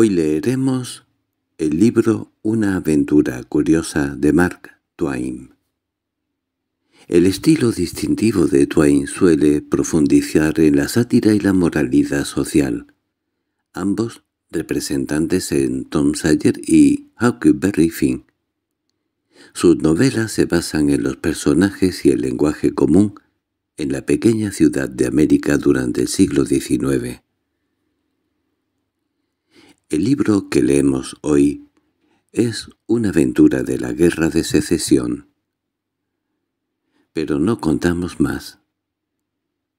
Hoy leeremos el libro Una aventura curiosa de Mark Twain. El estilo distintivo de Twain suele profundizar en la sátira y la moralidad social. Ambos representantes en Tom Sawyer y Huckleberry Finn. Sus novelas se basan en los personajes y el lenguaje común en la pequeña ciudad de América durante el siglo XIX. El libro que leemos hoy es una aventura de la Guerra de Secesión. Pero no contamos más.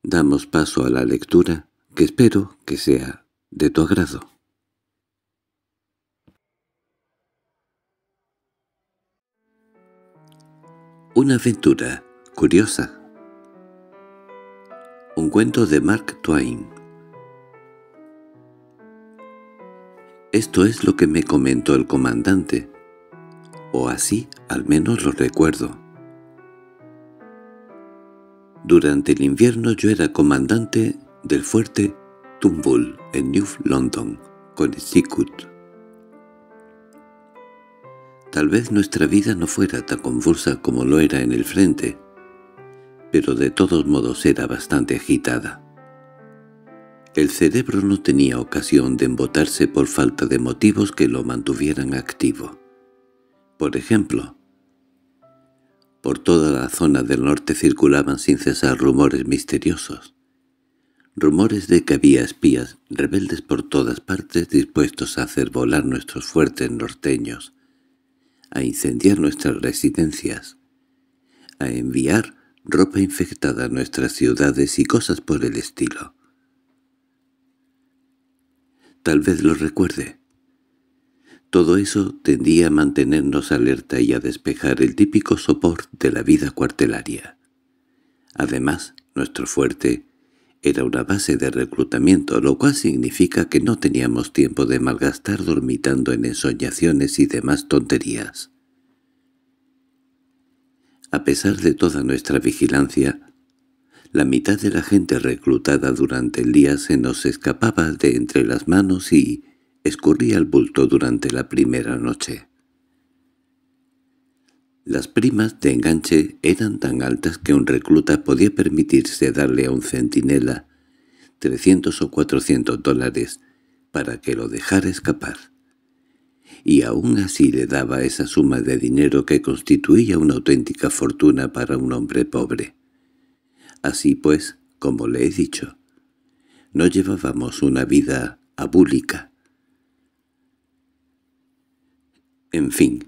Damos paso a la lectura, que espero que sea de tu agrado. Una aventura curiosa. Un cuento de Mark Twain Esto es lo que me comentó el comandante, o así al menos lo recuerdo. Durante el invierno yo era comandante del fuerte Tumbul en New London, con Sikut. Tal vez nuestra vida no fuera tan convulsa como lo era en el frente, pero de todos modos era bastante agitada. El cerebro no tenía ocasión de embotarse por falta de motivos que lo mantuvieran activo. Por ejemplo, por toda la zona del norte circulaban sin cesar rumores misteriosos. Rumores de que había espías rebeldes por todas partes dispuestos a hacer volar nuestros fuertes norteños, a incendiar nuestras residencias, a enviar ropa infectada a nuestras ciudades y cosas por el estilo tal vez lo recuerde. Todo eso tendía a mantenernos alerta y a despejar el típico sopor de la vida cuartelaria. Además, nuestro fuerte era una base de reclutamiento, lo cual significa que no teníamos tiempo de malgastar dormitando en ensoñaciones y demás tonterías. A pesar de toda nuestra vigilancia, la mitad de la gente reclutada durante el día se nos escapaba de entre las manos y escurría el bulto durante la primera noche. Las primas de enganche eran tan altas que un recluta podía permitirse darle a un centinela 300 o 400 dólares para que lo dejara escapar. Y aún así le daba esa suma de dinero que constituía una auténtica fortuna para un hombre pobre. Así pues, como le he dicho, no llevábamos una vida abúlica. En fin,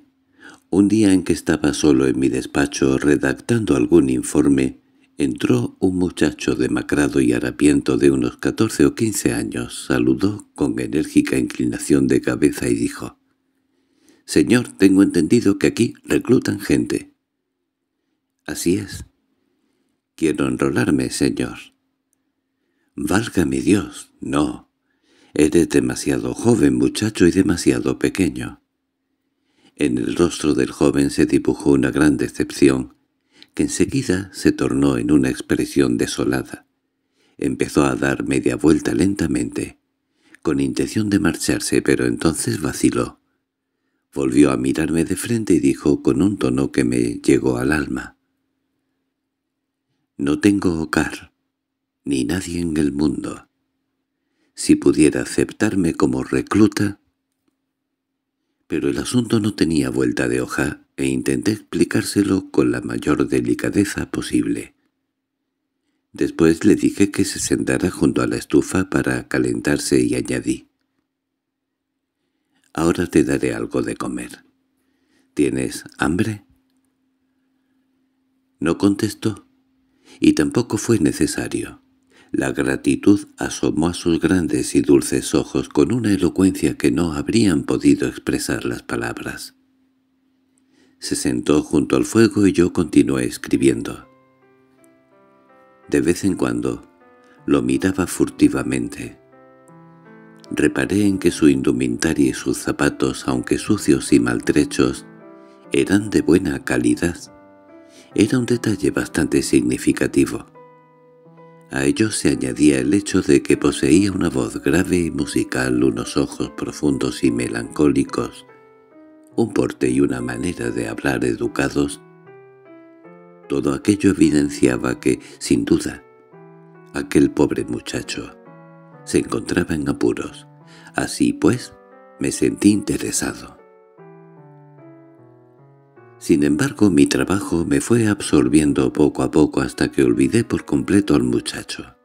un día en que estaba solo en mi despacho redactando algún informe, entró un muchacho demacrado y harapiento de unos catorce o quince años, saludó con enérgica inclinación de cabeza y dijo, «Señor, tengo entendido que aquí reclutan gente». «Así es», Quiero enrolarme, señor. —Válgame Dios, no. Eres demasiado joven, muchacho, y demasiado pequeño. En el rostro del joven se dibujó una gran decepción, que enseguida se tornó en una expresión desolada. Empezó a dar media vuelta lentamente, con intención de marcharse, pero entonces vaciló. Volvió a mirarme de frente y dijo con un tono que me llegó al alma. No tengo hogar, ni nadie en el mundo. Si pudiera aceptarme como recluta... Pero el asunto no tenía vuelta de hoja e intenté explicárselo con la mayor delicadeza posible. Después le dije que se sentara junto a la estufa para calentarse y añadí. «Ahora te daré algo de comer. ¿Tienes hambre?» No contestó y tampoco fue necesario. La gratitud asomó a sus grandes y dulces ojos con una elocuencia que no habrían podido expresar las palabras. Se sentó junto al fuego y yo continué escribiendo. De vez en cuando lo miraba furtivamente. Reparé en que su indumentaria y sus zapatos, aunque sucios y maltrechos, eran de buena calidad era un detalle bastante significativo. A ello se añadía el hecho de que poseía una voz grave y musical, unos ojos profundos y melancólicos, un porte y una manera de hablar educados. Todo aquello evidenciaba que, sin duda, aquel pobre muchacho se encontraba en apuros. Así pues, me sentí interesado. Sin embargo, mi trabajo me fue absorbiendo poco a poco hasta que olvidé por completo al muchacho.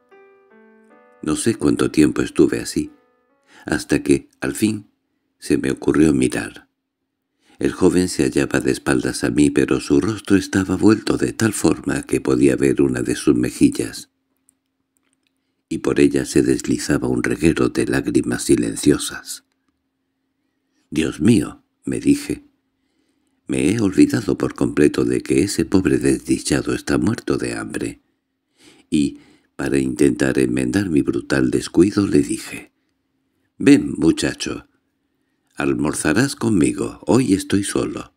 No sé cuánto tiempo estuve así, hasta que, al fin, se me ocurrió mirar. El joven se hallaba de espaldas a mí, pero su rostro estaba vuelto de tal forma que podía ver una de sus mejillas, y por ella se deslizaba un reguero de lágrimas silenciosas. «Dios mío», me dije, me he olvidado por completo de que ese pobre desdichado está muerto de hambre. Y, para intentar enmendar mi brutal descuido, le dije, «Ven, muchacho, almorzarás conmigo, hoy estoy solo».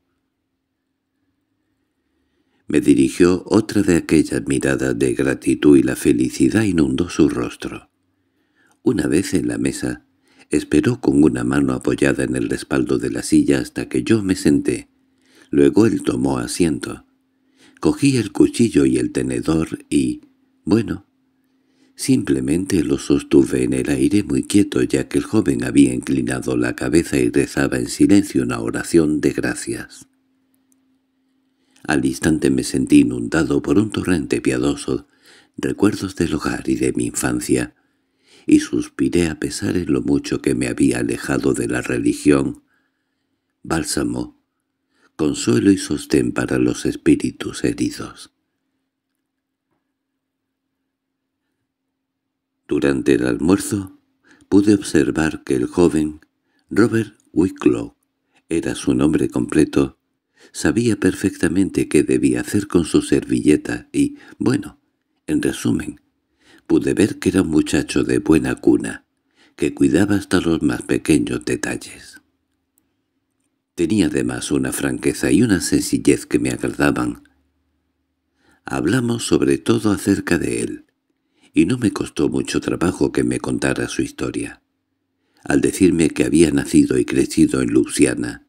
Me dirigió otra de aquellas miradas de gratitud y la felicidad inundó su rostro. Una vez en la mesa, esperó con una mano apoyada en el respaldo de la silla hasta que yo me senté, Luego él tomó asiento. Cogí el cuchillo y el tenedor y... bueno... Simplemente lo sostuve en el aire muy quieto ya que el joven había inclinado la cabeza y rezaba en silencio una oración de gracias. Al instante me sentí inundado por un torrente piadoso, recuerdos del hogar y de mi infancia, y suspiré a pesar de lo mucho que me había alejado de la religión, bálsamo consuelo y sostén para los espíritus heridos. Durante el almuerzo pude observar que el joven Robert Wicklow era su nombre completo, sabía perfectamente qué debía hacer con su servilleta y, bueno, en resumen, pude ver que era un muchacho de buena cuna, que cuidaba hasta los más pequeños detalles. Tenía además una franqueza y una sencillez que me agradaban. Hablamos sobre todo acerca de él, y no me costó mucho trabajo que me contara su historia. Al decirme que había nacido y crecido en Luciana,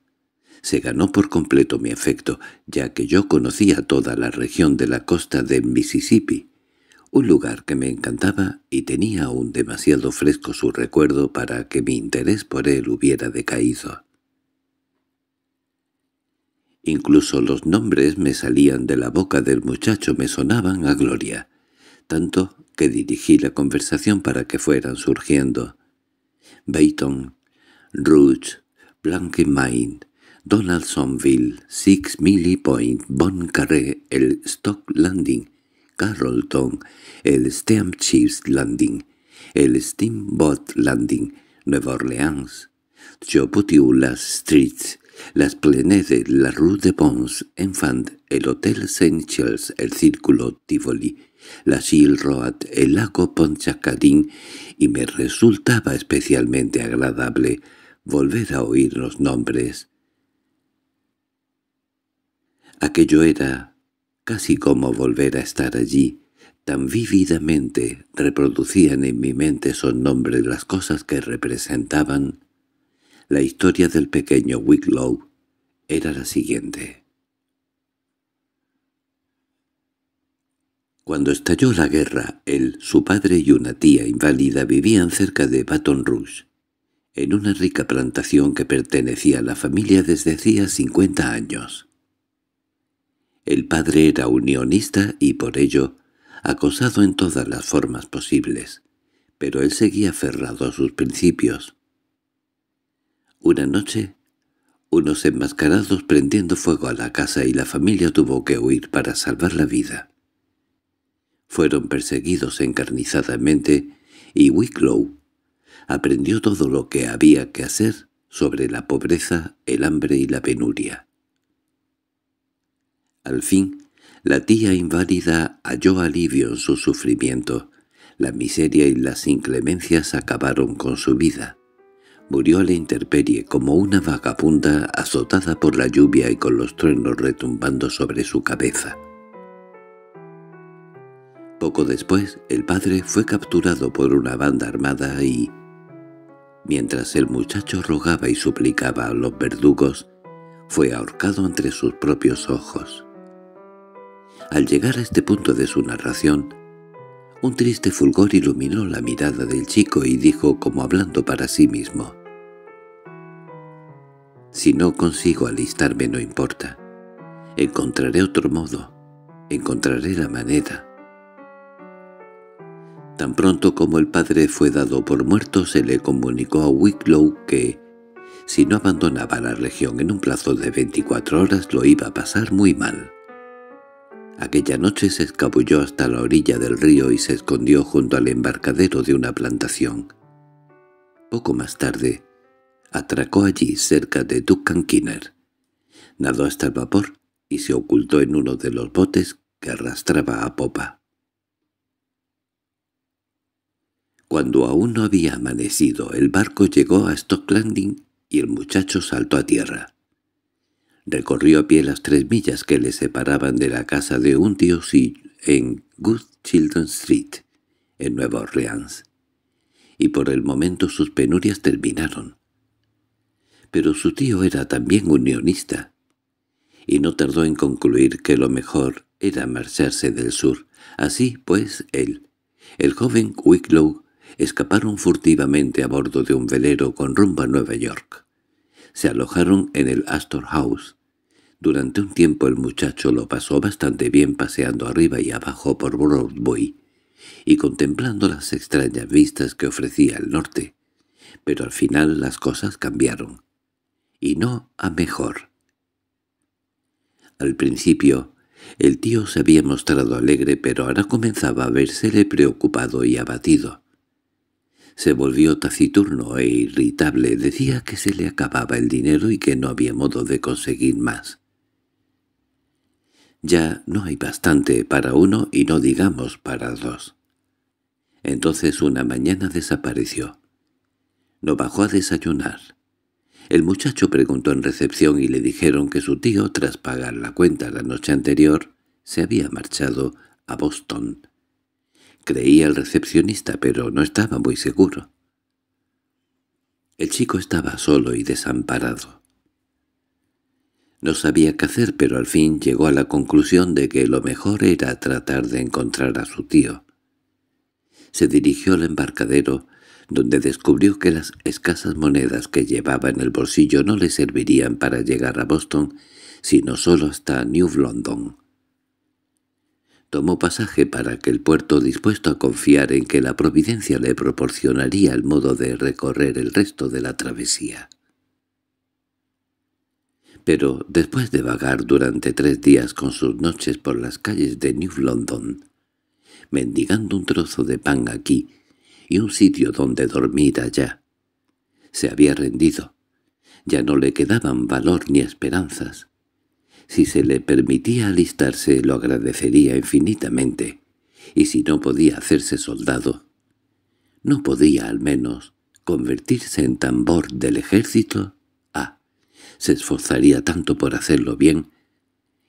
se ganó por completo mi afecto, ya que yo conocía toda la región de la costa de Mississippi, un lugar que me encantaba y tenía aún demasiado fresco su recuerdo para que mi interés por él hubiera decaído. Incluso los nombres me salían de la boca del muchacho, me sonaban a gloria, tanto que dirigí la conversación para que fueran surgiendo. Bayton, Rouge, Blanquemine, Donaldsonville, Six Millie Point, Bon Carré, el Stock Landing, Carrollton, el Chiefs Landing, el Steamboat Landing, Nueva Orleans, Choputiula Streets, las Plenedes, la Rue de Pons, Enfant, el Hotel saint Charles, el Círculo Tivoli, la gilles Road, el lago Ponchacadín, y me resultaba especialmente agradable volver a oír los nombres. Aquello era casi como volver a estar allí. Tan vívidamente reproducían en mi mente esos nombres las cosas que representaban la historia del pequeño Wicklow era la siguiente. Cuando estalló la guerra, él, su padre y una tía inválida vivían cerca de Baton Rouge, en una rica plantación que pertenecía a la familia desde hacía 50 años. El padre era unionista y por ello acosado en todas las formas posibles, pero él seguía aferrado a sus principios. Una noche, unos enmascarados prendiendo fuego a la casa y la familia tuvo que huir para salvar la vida. Fueron perseguidos encarnizadamente y Wicklow aprendió todo lo que había que hacer sobre la pobreza, el hambre y la penuria. Al fin, la tía inválida halló alivio en su sufrimiento. La miseria y las inclemencias acabaron con su vida. Murió a la intemperie como una vagabunda azotada por la lluvia y con los truenos retumbando sobre su cabeza. Poco después, el padre fue capturado por una banda armada y... Mientras el muchacho rogaba y suplicaba a los verdugos, fue ahorcado entre sus propios ojos. Al llegar a este punto de su narración, un triste fulgor iluminó la mirada del chico y dijo como hablando para sí mismo, si no consigo alistarme no importa. Encontraré otro modo. Encontraré la manera. Tan pronto como el padre fue dado por muerto, se le comunicó a Wicklow que, si no abandonaba la región en un plazo de 24 horas, lo iba a pasar muy mal. Aquella noche se escabulló hasta la orilla del río y se escondió junto al embarcadero de una plantación. Poco más tarde, atracó allí cerca de Kinner. Nadó hasta el vapor y se ocultó en uno de los botes que arrastraba a popa. Cuando aún no había amanecido, el barco llegó a Stock y el muchacho saltó a tierra. Recorrió a pie las tres millas que le separaban de la casa de un tío en Good Children Street, en Nueva Orleans. Y por el momento sus penurias terminaron pero su tío era también unionista, y no tardó en concluir que lo mejor era marcharse del sur. Así, pues, él, el joven Wicklow, escaparon furtivamente a bordo de un velero con rumbo a Nueva York. Se alojaron en el Astor House. Durante un tiempo el muchacho lo pasó bastante bien paseando arriba y abajo por Broadway y contemplando las extrañas vistas que ofrecía el norte. Pero al final las cosas cambiaron y no a mejor. Al principio, el tío se había mostrado alegre, pero ahora comenzaba a versele preocupado y abatido. Se volvió taciturno e irritable, decía que se le acababa el dinero y que no había modo de conseguir más. Ya no hay bastante para uno y no digamos para dos. Entonces una mañana desapareció. No bajó a desayunar. El muchacho preguntó en recepción y le dijeron que su tío, tras pagar la cuenta la noche anterior, se había marchado a Boston. Creía el recepcionista, pero no estaba muy seguro. El chico estaba solo y desamparado. No sabía qué hacer, pero al fin llegó a la conclusión de que lo mejor era tratar de encontrar a su tío. Se dirigió al embarcadero, donde descubrió que las escasas monedas que llevaba en el bolsillo no le servirían para llegar a Boston, sino solo hasta New London. Tomó pasaje para aquel puerto dispuesto a confiar en que la providencia le proporcionaría el modo de recorrer el resto de la travesía. Pero después de vagar durante tres días con sus noches por las calles de New London, mendigando un trozo de pan aquí y un sitio donde dormir allá. Se había rendido. Ya no le quedaban valor ni esperanzas. Si se le permitía alistarse lo agradecería infinitamente, y si no podía hacerse soldado, no podía al menos convertirse en tambor del ejército, ah, se esforzaría tanto por hacerlo bien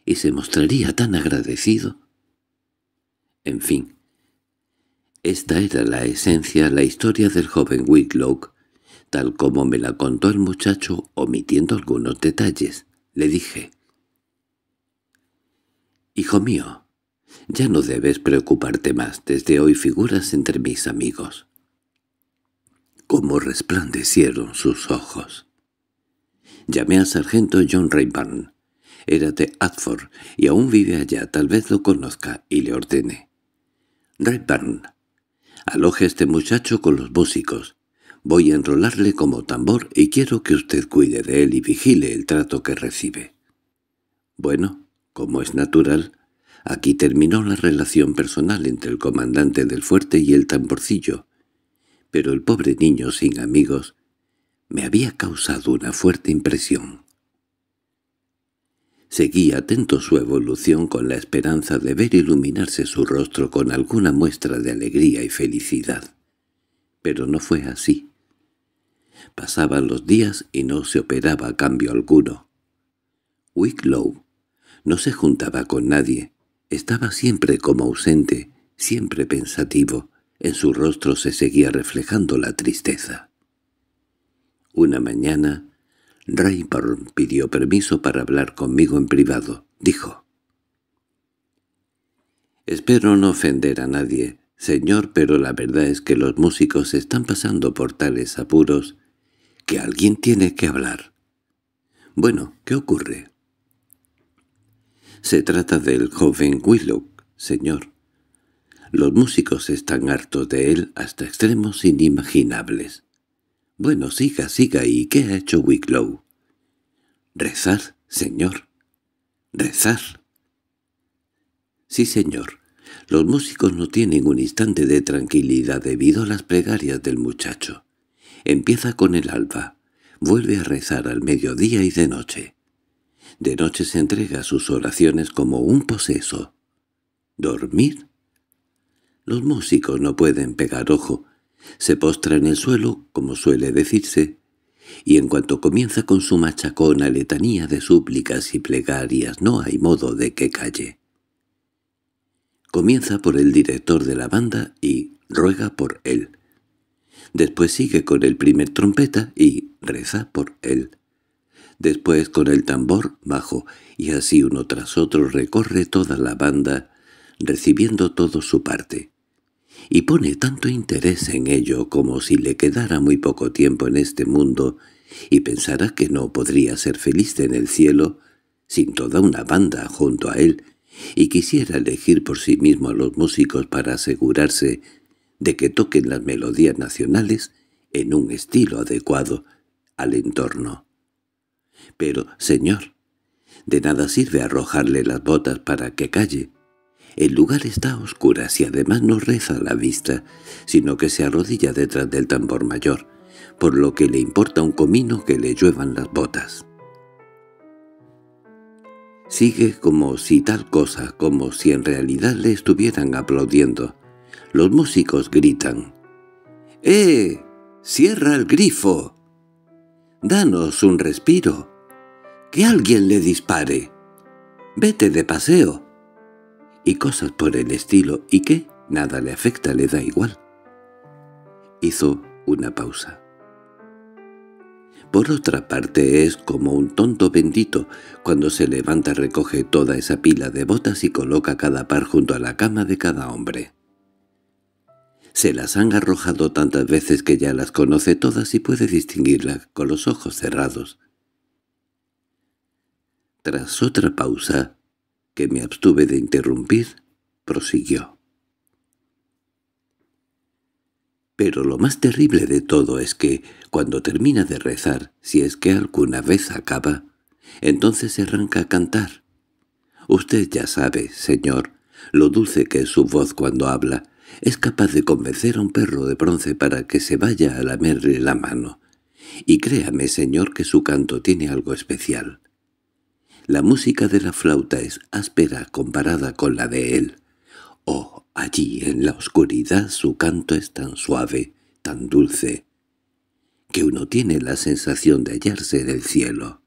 y se mostraría tan agradecido. En fin, esta era la esencia, la historia del joven Whitlock, tal como me la contó el muchacho, omitiendo algunos detalles. Le dije, «Hijo mío, ya no debes preocuparte más. Desde hoy figuras entre mis amigos». Cómo resplandecieron sus ojos. Llamé al sargento John Rayburn. Era de Atford y aún vive allá, tal vez lo conozca, y le ordené. Rayburn, Aloje a este muchacho con los músicos. Voy a enrolarle como tambor y quiero que usted cuide de él y vigile el trato que recibe. Bueno, como es natural, aquí terminó la relación personal entre el comandante del fuerte y el tamborcillo. Pero el pobre niño sin amigos me había causado una fuerte impresión. Seguía atento su evolución con la esperanza de ver iluminarse su rostro con alguna muestra de alegría y felicidad. Pero no fue así. Pasaban los días y no se operaba cambio alguno. Wicklow no se juntaba con nadie, estaba siempre como ausente, siempre pensativo, en su rostro se seguía reflejando la tristeza. Una mañana Rayburn pidió permiso para hablar conmigo en privado. Dijo. «Espero no ofender a nadie, señor, pero la verdad es que los músicos están pasando por tales apuros que alguien tiene que hablar. Bueno, ¿qué ocurre?» «Se trata del joven Willow, señor. Los músicos están hartos de él hasta extremos inimaginables». Bueno, siga, siga, ¿y qué ha hecho Wicklow? Rezar, señor. Rezar. Sí, señor. Los músicos no tienen un instante de tranquilidad debido a las plegarias del muchacho. Empieza con el alba. Vuelve a rezar al mediodía y de noche. De noche se entrega sus oraciones como un poseso. ¿Dormir? Los músicos no pueden pegar ojo. Se postra en el suelo, como suele decirse, y en cuanto comienza con su machacona letanía de súplicas y plegarias no hay modo de que calle. Comienza por el director de la banda y ruega por él. Después sigue con el primer trompeta y reza por él. Después con el tambor bajo, y así uno tras otro recorre toda la banda, recibiendo todo su parte y pone tanto interés en ello como si le quedara muy poco tiempo en este mundo y pensara que no podría ser feliz en el cielo sin toda una banda junto a él y quisiera elegir por sí mismo a los músicos para asegurarse de que toquen las melodías nacionales en un estilo adecuado al entorno. Pero, señor, de nada sirve arrojarle las botas para que calle, el lugar está oscuro, oscuras y además no reza la vista, sino que se arrodilla detrás del tambor mayor, por lo que le importa un comino que le lluevan las botas. Sigue como si tal cosa, como si en realidad le estuvieran aplaudiendo. Los músicos gritan. —¡Eh! ¡Cierra el grifo! —¡Danos un respiro! —¡Que alguien le dispare! —¡Vete de paseo! y cosas por el estilo y que nada le afecta, le da igual. Hizo una pausa. Por otra parte es como un tonto bendito. Cuando se levanta recoge toda esa pila de botas y coloca cada par junto a la cama de cada hombre. Se las han arrojado tantas veces que ya las conoce todas y puede distinguirlas con los ojos cerrados. Tras otra pausa, que me abstuve de interrumpir, prosiguió. Pero lo más terrible de todo es que, cuando termina de rezar, si es que alguna vez acaba, entonces se arranca a cantar. Usted ya sabe, señor, lo dulce que es su voz cuando habla. Es capaz de convencer a un perro de bronce para que se vaya a lamerle la mano. Y créame, señor, que su canto tiene algo especial. La música de la flauta es áspera comparada con la de él. Oh, allí en la oscuridad su canto es tan suave, tan dulce, que uno tiene la sensación de hallarse en el cielo.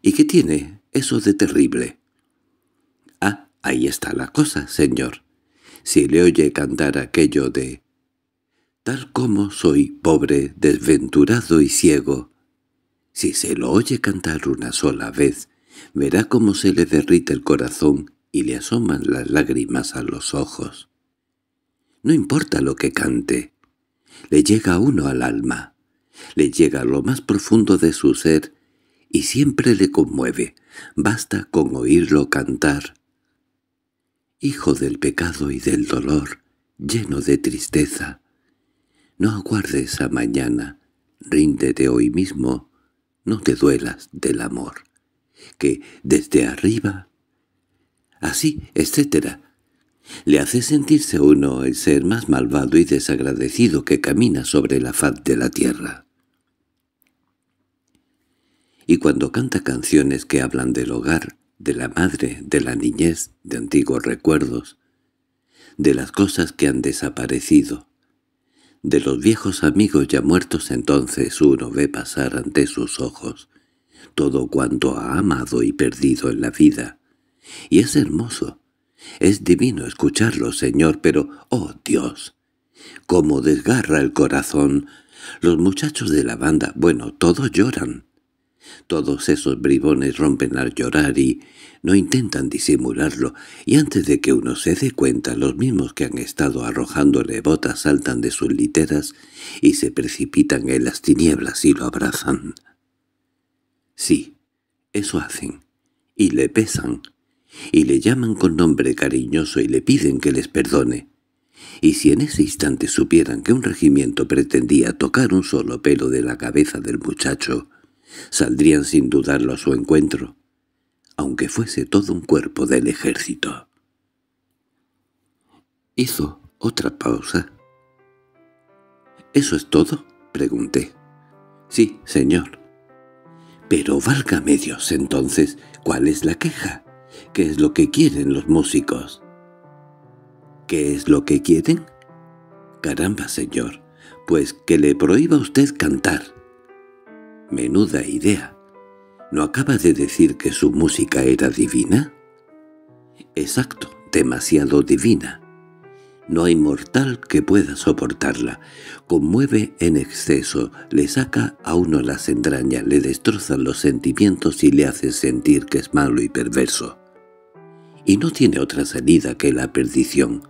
—¿Y qué tiene eso de terrible? —Ah, ahí está la cosa, señor. Si le oye cantar aquello de «Tal como soy pobre, desventurado y ciego, si se lo oye cantar una sola vez, verá cómo se le derrite el corazón y le asoman las lágrimas a los ojos. No importa lo que cante, le llega a uno al alma, le llega a lo más profundo de su ser y siempre le conmueve, basta con oírlo cantar. Hijo del pecado y del dolor, lleno de tristeza, no aguardes a mañana, ríndete hoy mismo no te duelas del amor, que desde arriba... Así, etcétera, Le hace sentirse uno el ser más malvado y desagradecido que camina sobre la faz de la tierra. Y cuando canta canciones que hablan del hogar, de la madre, de la niñez, de antiguos recuerdos, de las cosas que han desaparecido, de los viejos amigos ya muertos entonces uno ve pasar ante sus ojos todo cuanto ha amado y perdido en la vida. Y es hermoso, es divino escucharlo, Señor, pero, oh Dios, cómo desgarra el corazón. Los muchachos de la banda, bueno, todos lloran. Todos esos bribones rompen al llorar y no intentan disimularlo, y antes de que uno se dé cuenta los mismos que han estado arrojándole botas saltan de sus literas y se precipitan en las tinieblas y lo abrazan. Sí, eso hacen, y le pesan, y le llaman con nombre cariñoso y le piden que les perdone. Y si en ese instante supieran que un regimiento pretendía tocar un solo pelo de la cabeza del muchacho, saldrían sin dudarlo a su encuentro, aunque fuese todo un cuerpo del ejército. Hizo otra pausa. —¿Eso es todo? —pregunté. —Sí, señor. —Pero valga medios, entonces, ¿cuál es la queja? ¿Qué es lo que quieren los músicos? —¿Qué es lo que quieren? —Caramba, señor, pues que le prohíba usted cantar. Menuda idea. ¿No acaba de decir que su música era divina? Exacto, demasiado divina. No hay mortal que pueda soportarla. Conmueve en exceso, le saca a uno las entrañas, le destroza los sentimientos y le hace sentir que es malo y perverso. Y no tiene otra salida que la perdición.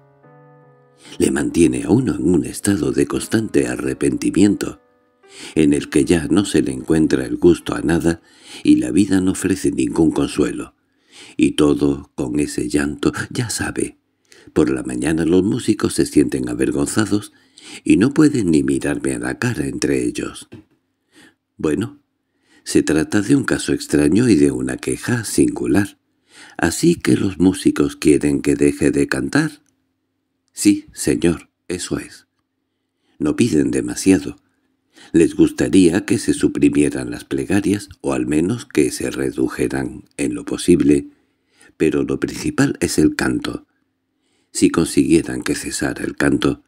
Le mantiene a uno en un estado de constante arrepentimiento, en el que ya no se le encuentra el gusto a nada y la vida no ofrece ningún consuelo. Y todo con ese llanto, ya sabe. Por la mañana los músicos se sienten avergonzados y no pueden ni mirarme a la cara entre ellos. Bueno, se trata de un caso extraño y de una queja singular. Así que los músicos quieren que deje de cantar. Sí, señor, eso es. No piden demasiado les gustaría que se suprimieran las plegarias o al menos que se redujeran en lo posible, pero lo principal es el canto. Si consiguieran que cesara el canto,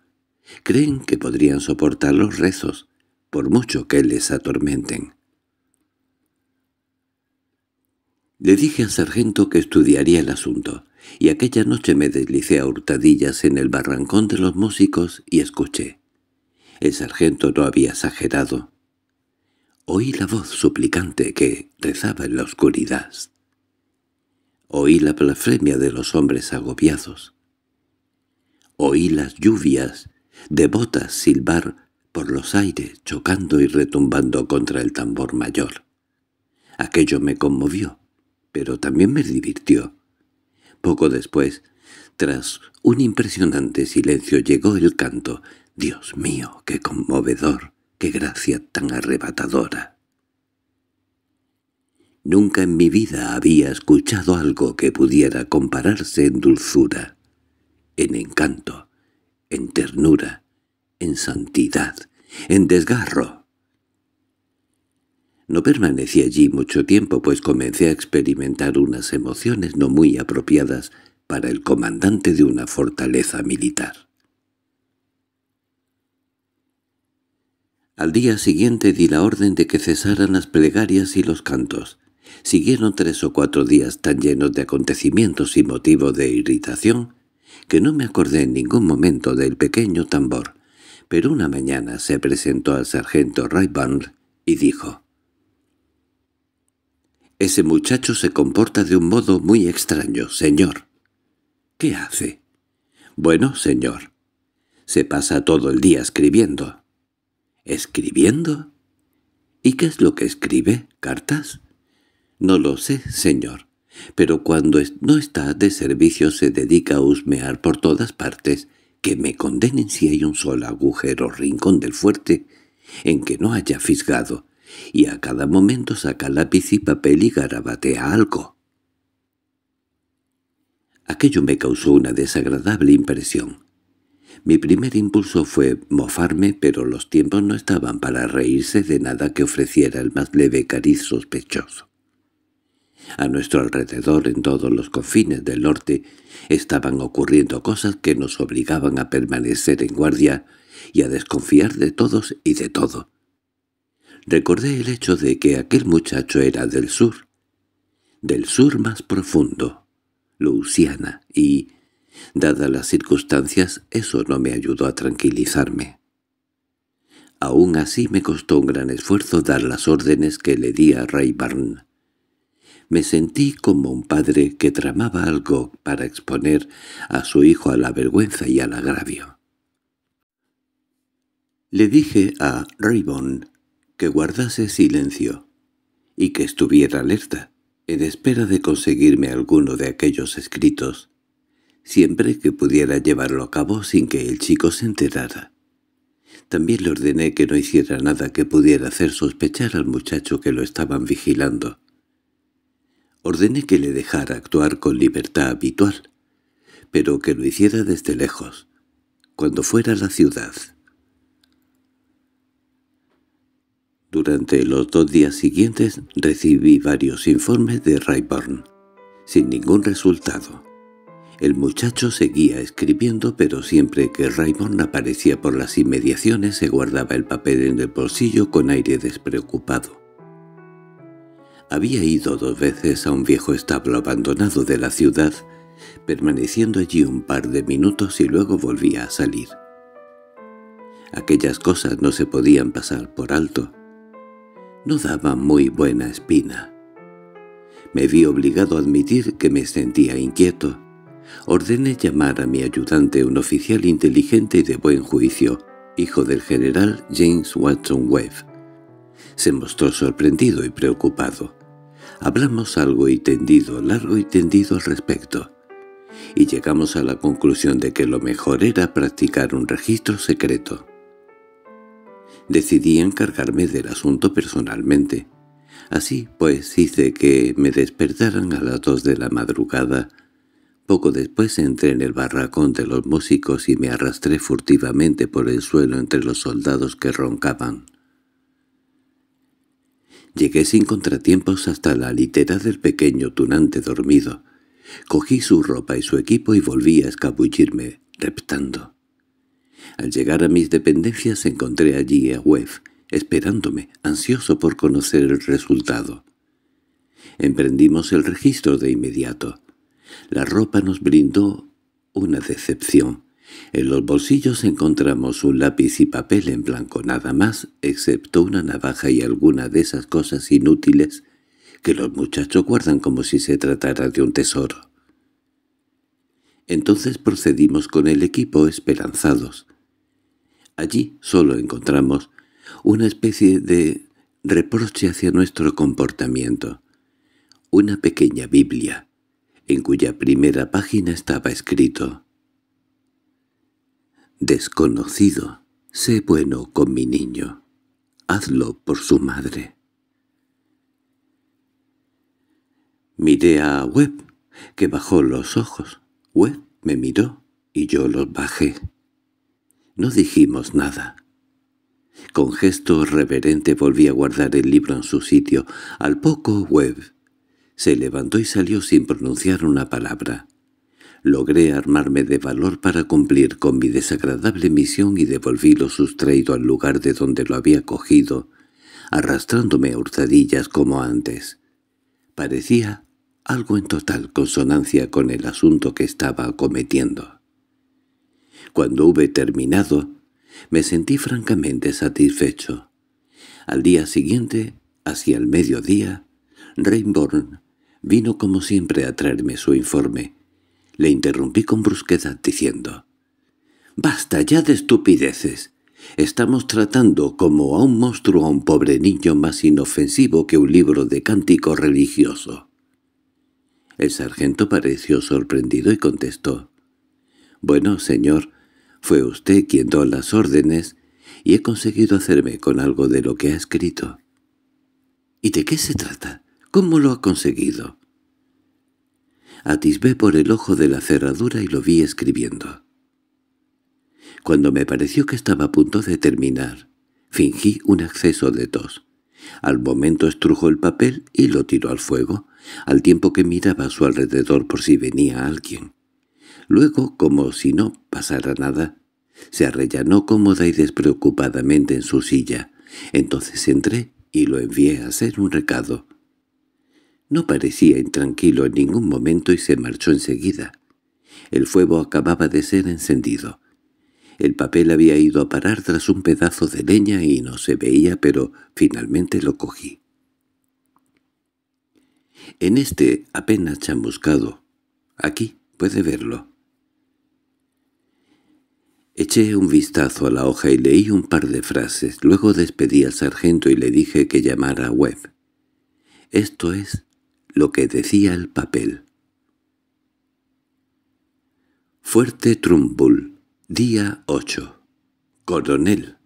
creen que podrían soportar los rezos, por mucho que les atormenten. Le dije al sargento que estudiaría el asunto, y aquella noche me deslicé a hurtadillas en el barrancón de los músicos y escuché. El sargento no había exagerado. Oí la voz suplicante que rezaba en la oscuridad. Oí la blasfemia de los hombres agobiados. Oí las lluvias de botas silbar por los aires, chocando y retumbando contra el tambor mayor. Aquello me conmovió, pero también me divirtió. Poco después, tras un impresionante silencio llegó el canto, Dios mío, qué conmovedor, qué gracia tan arrebatadora. Nunca en mi vida había escuchado algo que pudiera compararse en dulzura, en encanto, en ternura, en santidad, en desgarro. No permanecí allí mucho tiempo, pues comencé a experimentar unas emociones no muy apropiadas para el comandante de una fortaleza militar. Al día siguiente di la orden de que cesaran las plegarias y los cantos. Siguieron tres o cuatro días tan llenos de acontecimientos y motivo de irritación que no me acordé en ningún momento del pequeño tambor, pero una mañana se presentó al sargento Rayburn y dijo «Ese muchacho se comporta de un modo muy extraño, señor». «¿Qué hace?» «Bueno, señor, se pasa todo el día escribiendo». —¿Escribiendo? —¿Y qué es lo que escribe? ¿Cartas? —No lo sé, señor. Pero cuando no está de servicio se dedica a husmear por todas partes. Que me condenen si hay un solo agujero rincón del fuerte en que no haya fisgado, y a cada momento saca lápiz y papel y garabatea algo. Aquello me causó una desagradable impresión. Mi primer impulso fue mofarme, pero los tiempos no estaban para reírse de nada que ofreciera el más leve cariz sospechoso. A nuestro alrededor, en todos los confines del norte, estaban ocurriendo cosas que nos obligaban a permanecer en guardia y a desconfiar de todos y de todo. Recordé el hecho de que aquel muchacho era del sur, del sur más profundo, Luciana y Dadas las circunstancias, eso no me ayudó a tranquilizarme. Aún así me costó un gran esfuerzo dar las órdenes que le di a Rayburn. Me sentí como un padre que tramaba algo para exponer a su hijo a la vergüenza y al agravio. Le dije a Rayburn que guardase silencio y que estuviera alerta, en espera de conseguirme alguno de aquellos escritos siempre que pudiera llevarlo a cabo sin que el chico se enterara. También le ordené que no hiciera nada que pudiera hacer sospechar al muchacho que lo estaban vigilando. Ordené que le dejara actuar con libertad habitual, pero que lo hiciera desde lejos, cuando fuera a la ciudad. Durante los dos días siguientes recibí varios informes de Rayburn, sin ningún resultado. El muchacho seguía escribiendo, pero siempre que Raymond aparecía por las inmediaciones se guardaba el papel en el bolsillo con aire despreocupado. Había ido dos veces a un viejo establo abandonado de la ciudad, permaneciendo allí un par de minutos y luego volvía a salir. Aquellas cosas no se podían pasar por alto. No daba muy buena espina. Me vi obligado a admitir que me sentía inquieto, Ordené llamar a mi ayudante, un oficial inteligente y de buen juicio, hijo del general James Watson Webb. Se mostró sorprendido y preocupado. Hablamos algo y tendido, largo y tendido al respecto, y llegamos a la conclusión de que lo mejor era practicar un registro secreto. Decidí encargarme del asunto personalmente. Así pues hice que me despertaran a las dos de la madrugada poco después entré en el barracón de los músicos y me arrastré furtivamente por el suelo entre los soldados que roncaban. Llegué sin contratiempos hasta la litera del pequeño tunante dormido. Cogí su ropa y su equipo y volví a escabullirme, reptando. Al llegar a mis dependencias encontré allí a Webb, esperándome, ansioso por conocer el resultado. Emprendimos el registro de inmediato. La ropa nos brindó una decepción. En los bolsillos encontramos un lápiz y papel en blanco nada más, excepto una navaja y alguna de esas cosas inútiles que los muchachos guardan como si se tratara de un tesoro. Entonces procedimos con el equipo esperanzados. Allí solo encontramos una especie de reproche hacia nuestro comportamiento. Una pequeña Biblia, en cuya primera página estaba escrito «Desconocido, sé bueno con mi niño. Hazlo por su madre». Miré a Webb, que bajó los ojos. Webb me miró y yo los bajé. No dijimos nada. Con gesto reverente volví a guardar el libro en su sitio. Al poco Webb se levantó y salió sin pronunciar una palabra. Logré armarme de valor para cumplir con mi desagradable misión y devolví lo sustraído al lugar de donde lo había cogido, arrastrándome a hurtadillas como antes. Parecía algo en total consonancia con el asunto que estaba acometiendo. Cuando hube terminado, me sentí francamente satisfecho. Al día siguiente, hacia el mediodía, Rainborn Vino como siempre a traerme su informe. Le interrumpí con brusquedad diciendo, «¡Basta ya de estupideces! Estamos tratando como a un monstruo a un pobre niño más inofensivo que un libro de cántico religioso». El sargento pareció sorprendido y contestó, «Bueno, señor, fue usted quien dio las órdenes y he conseguido hacerme con algo de lo que ha escrito». «¿Y de qué se trata?» ¿Cómo lo ha conseguido? Atisbé por el ojo de la cerradura y lo vi escribiendo. Cuando me pareció que estaba a punto de terminar, fingí un acceso de tos. Al momento estrujó el papel y lo tiró al fuego, al tiempo que miraba a su alrededor por si venía alguien. Luego, como si no pasara nada, se arrellanó cómoda y despreocupadamente en su silla. Entonces entré y lo envié a hacer un recado. No parecía intranquilo en ningún momento y se marchó enseguida. El fuego acababa de ser encendido. El papel había ido a parar tras un pedazo de leña y no se veía, pero finalmente lo cogí. En este apenas chamuscado. Aquí puede verlo. Eché un vistazo a la hoja y leí un par de frases. Luego despedí al sargento y le dije que llamara a Webb. Esto es lo que decía el papel. Fuerte Trumbull, día 8. Coronel.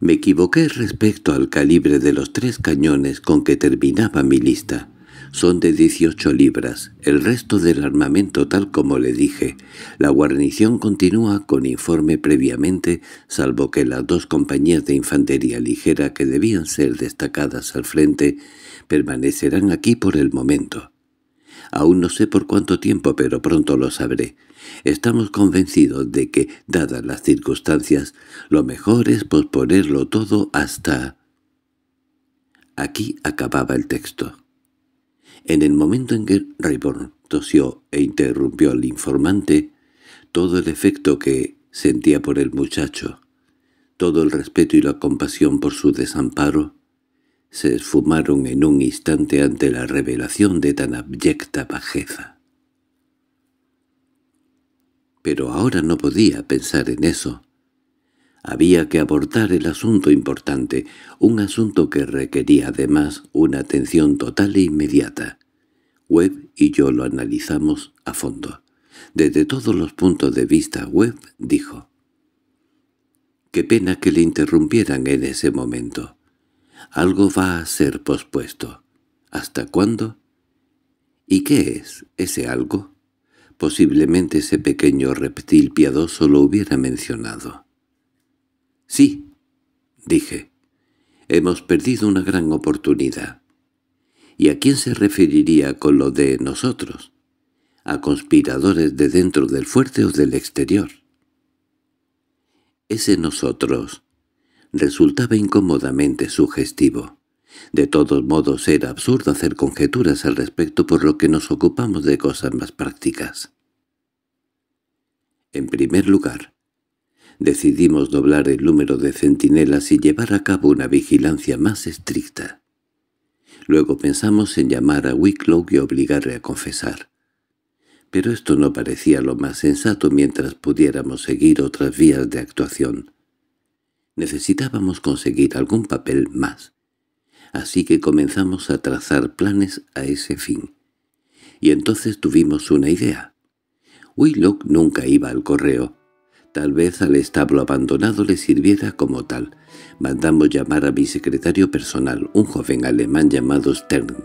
Me equivoqué respecto al calibre de los tres cañones con que terminaba mi lista. Son de 18 libras, el resto del armamento tal como le dije. La guarnición continúa con informe previamente, salvo que las dos compañías de infantería ligera que debían ser destacadas al frente permanecerán aquí por el momento. Aún no sé por cuánto tiempo, pero pronto lo sabré. Estamos convencidos de que, dadas las circunstancias, lo mejor es posponerlo todo hasta... Aquí acababa el texto. En el momento en que Rayburn tosió e interrumpió al informante, todo el efecto que sentía por el muchacho, todo el respeto y la compasión por su desamparo, se esfumaron en un instante ante la revelación de tan abyecta bajeza. Pero ahora no podía pensar en eso. Había que abordar el asunto importante, un asunto que requería además una atención total e inmediata. Webb y yo lo analizamos a fondo. Desde todos los puntos de vista Webb dijo. «Qué pena que le interrumpieran en ese momento. Algo va a ser pospuesto. ¿Hasta cuándo? ¿Y qué es ese algo? Posiblemente ese pequeño reptil piadoso lo hubiera mencionado. —Sí —dije—, hemos perdido una gran oportunidad. ¿Y a quién se referiría con lo de nosotros? ¿A conspiradores de dentro del fuerte o del exterior? Ese nosotros resultaba incómodamente sugestivo. De todos modos era absurdo hacer conjeturas al respecto por lo que nos ocupamos de cosas más prácticas. En primer lugar, decidimos doblar el número de centinelas y llevar a cabo una vigilancia más estricta. Luego pensamos en llamar a Wicklow y obligarle a confesar. Pero esto no parecía lo más sensato mientras pudiéramos seguir otras vías de actuación. Necesitábamos conseguir algún papel más. Así que comenzamos a trazar planes a ese fin. Y entonces tuvimos una idea. Willock nunca iba al correo. Tal vez al establo abandonado le sirviera como tal. Mandamos llamar a mi secretario personal, un joven alemán llamado Stern,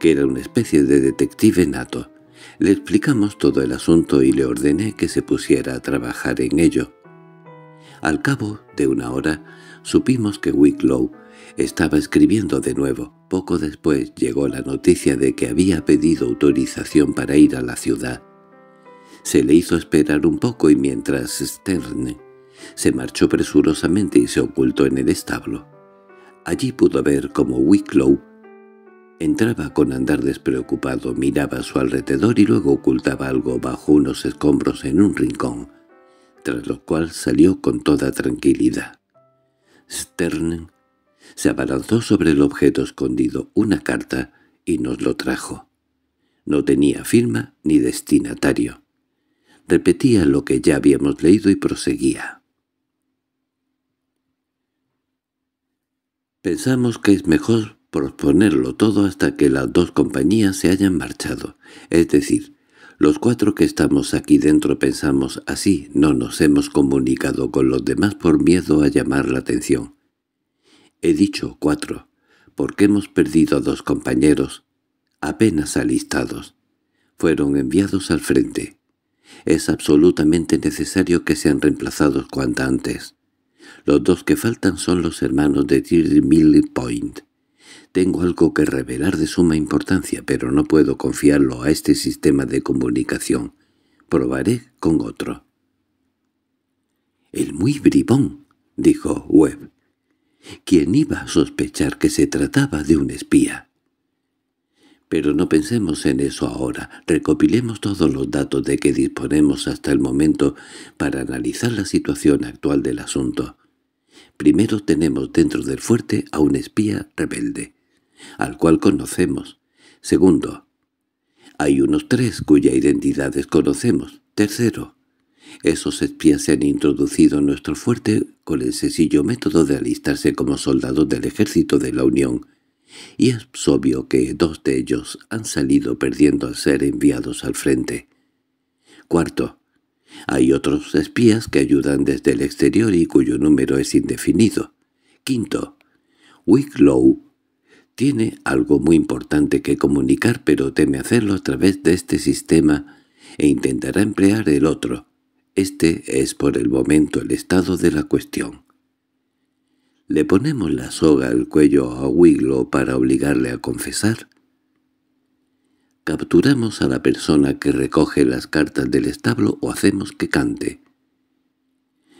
que era una especie de detective nato. Le explicamos todo el asunto y le ordené que se pusiera a trabajar en ello. Al cabo de una hora supimos que Wicklow estaba escribiendo de nuevo. Poco después llegó la noticia de que había pedido autorización para ir a la ciudad. Se le hizo esperar un poco y mientras Sterne se marchó presurosamente y se ocultó en el establo. Allí pudo ver cómo Wicklow entraba con andar despreocupado, miraba a su alrededor y luego ocultaba algo bajo unos escombros en un rincón tras lo cual salió con toda tranquilidad. Stern se abalanzó sobre el objeto escondido, una carta, y nos lo trajo. No tenía firma ni destinatario. Repetía lo que ya habíamos leído y proseguía. Pensamos que es mejor proponerlo todo hasta que las dos compañías se hayan marchado, es decir, los cuatro que estamos aquí dentro pensamos así, no nos hemos comunicado con los demás por miedo a llamar la atención. He dicho cuatro, porque hemos perdido a dos compañeros, apenas alistados. Fueron enviados al frente. Es absolutamente necesario que sean reemplazados cuanto antes. Los dos que faltan son los hermanos de Mill Point. Tengo algo que revelar de suma importancia, pero no puedo confiarlo a este sistema de comunicación. Probaré con otro. —El muy bribón —dijo Webb. —¿Quién iba a sospechar que se trataba de un espía? Pero no pensemos en eso ahora. Recopilemos todos los datos de que disponemos hasta el momento para analizar la situación actual del asunto. Primero tenemos dentro del fuerte a un espía rebelde, al cual conocemos. Segundo, hay unos tres cuya identidad desconocemos. Tercero, esos espías se han introducido en nuestro fuerte con el sencillo método de alistarse como soldados del ejército de la Unión, y es obvio que dos de ellos han salido perdiendo al ser enviados al frente. Cuarto, hay otros espías que ayudan desde el exterior y cuyo número es indefinido. Quinto, Wiglow tiene algo muy importante que comunicar pero teme hacerlo a través de este sistema e intentará emplear el otro. Este es por el momento el estado de la cuestión. Le ponemos la soga al cuello a Wiglow para obligarle a confesar. Capturamos a la persona que recoge las cartas del establo o hacemos que cante.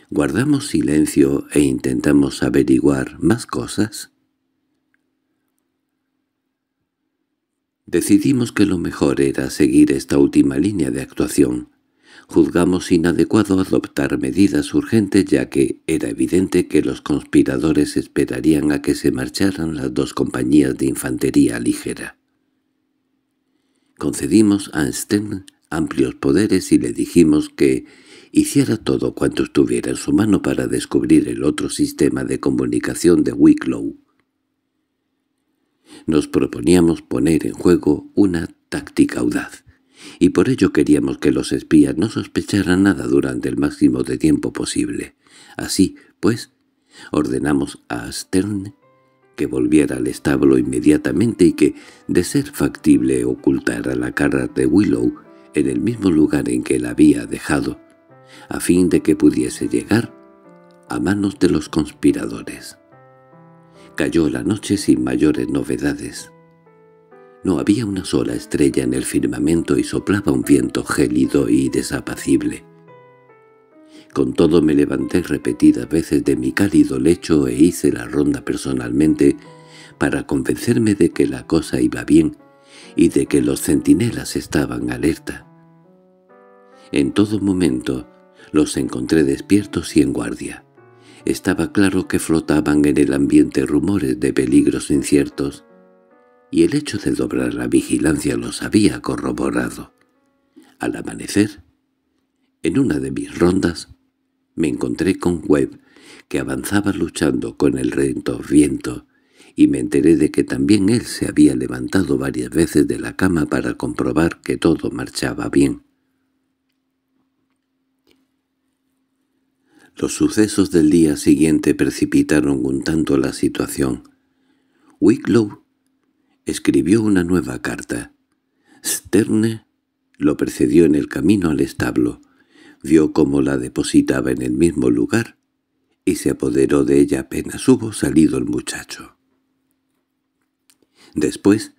¿Guardamos silencio e intentamos averiguar más cosas? Decidimos que lo mejor era seguir esta última línea de actuación. Juzgamos inadecuado adoptar medidas urgentes ya que era evidente que los conspiradores esperarían a que se marcharan las dos compañías de infantería ligera. Concedimos a Stern amplios poderes y le dijimos que hiciera todo cuanto estuviera en su mano para descubrir el otro sistema de comunicación de Wicklow. Nos proponíamos poner en juego una táctica audaz, y por ello queríamos que los espías no sospecharan nada durante el máximo de tiempo posible. Así, pues, ordenamos a Stern que volviera al establo inmediatamente y que, de ser factible, ocultara la cara de Willow en el mismo lugar en que la había dejado, a fin de que pudiese llegar a manos de los conspiradores. Cayó la noche sin mayores novedades. No había una sola estrella en el firmamento y soplaba un viento gélido y desapacible. Con todo me levanté repetidas veces de mi cálido lecho e hice la ronda personalmente para convencerme de que la cosa iba bien y de que los centinelas estaban alerta. En todo momento los encontré despiertos y en guardia. Estaba claro que flotaban en el ambiente rumores de peligros inciertos, y el hecho de doblar la vigilancia los había corroborado. Al amanecer, en una de mis rondas, me encontré con Webb, que avanzaba luchando con el viento, y me enteré de que también él se había levantado varias veces de la cama para comprobar que todo marchaba bien. Los sucesos del día siguiente precipitaron un tanto la situación. Wicklow escribió una nueva carta. Sterne lo precedió en el camino al establo vio cómo la depositaba en el mismo lugar, y se apoderó de ella apenas hubo salido el muchacho. Después,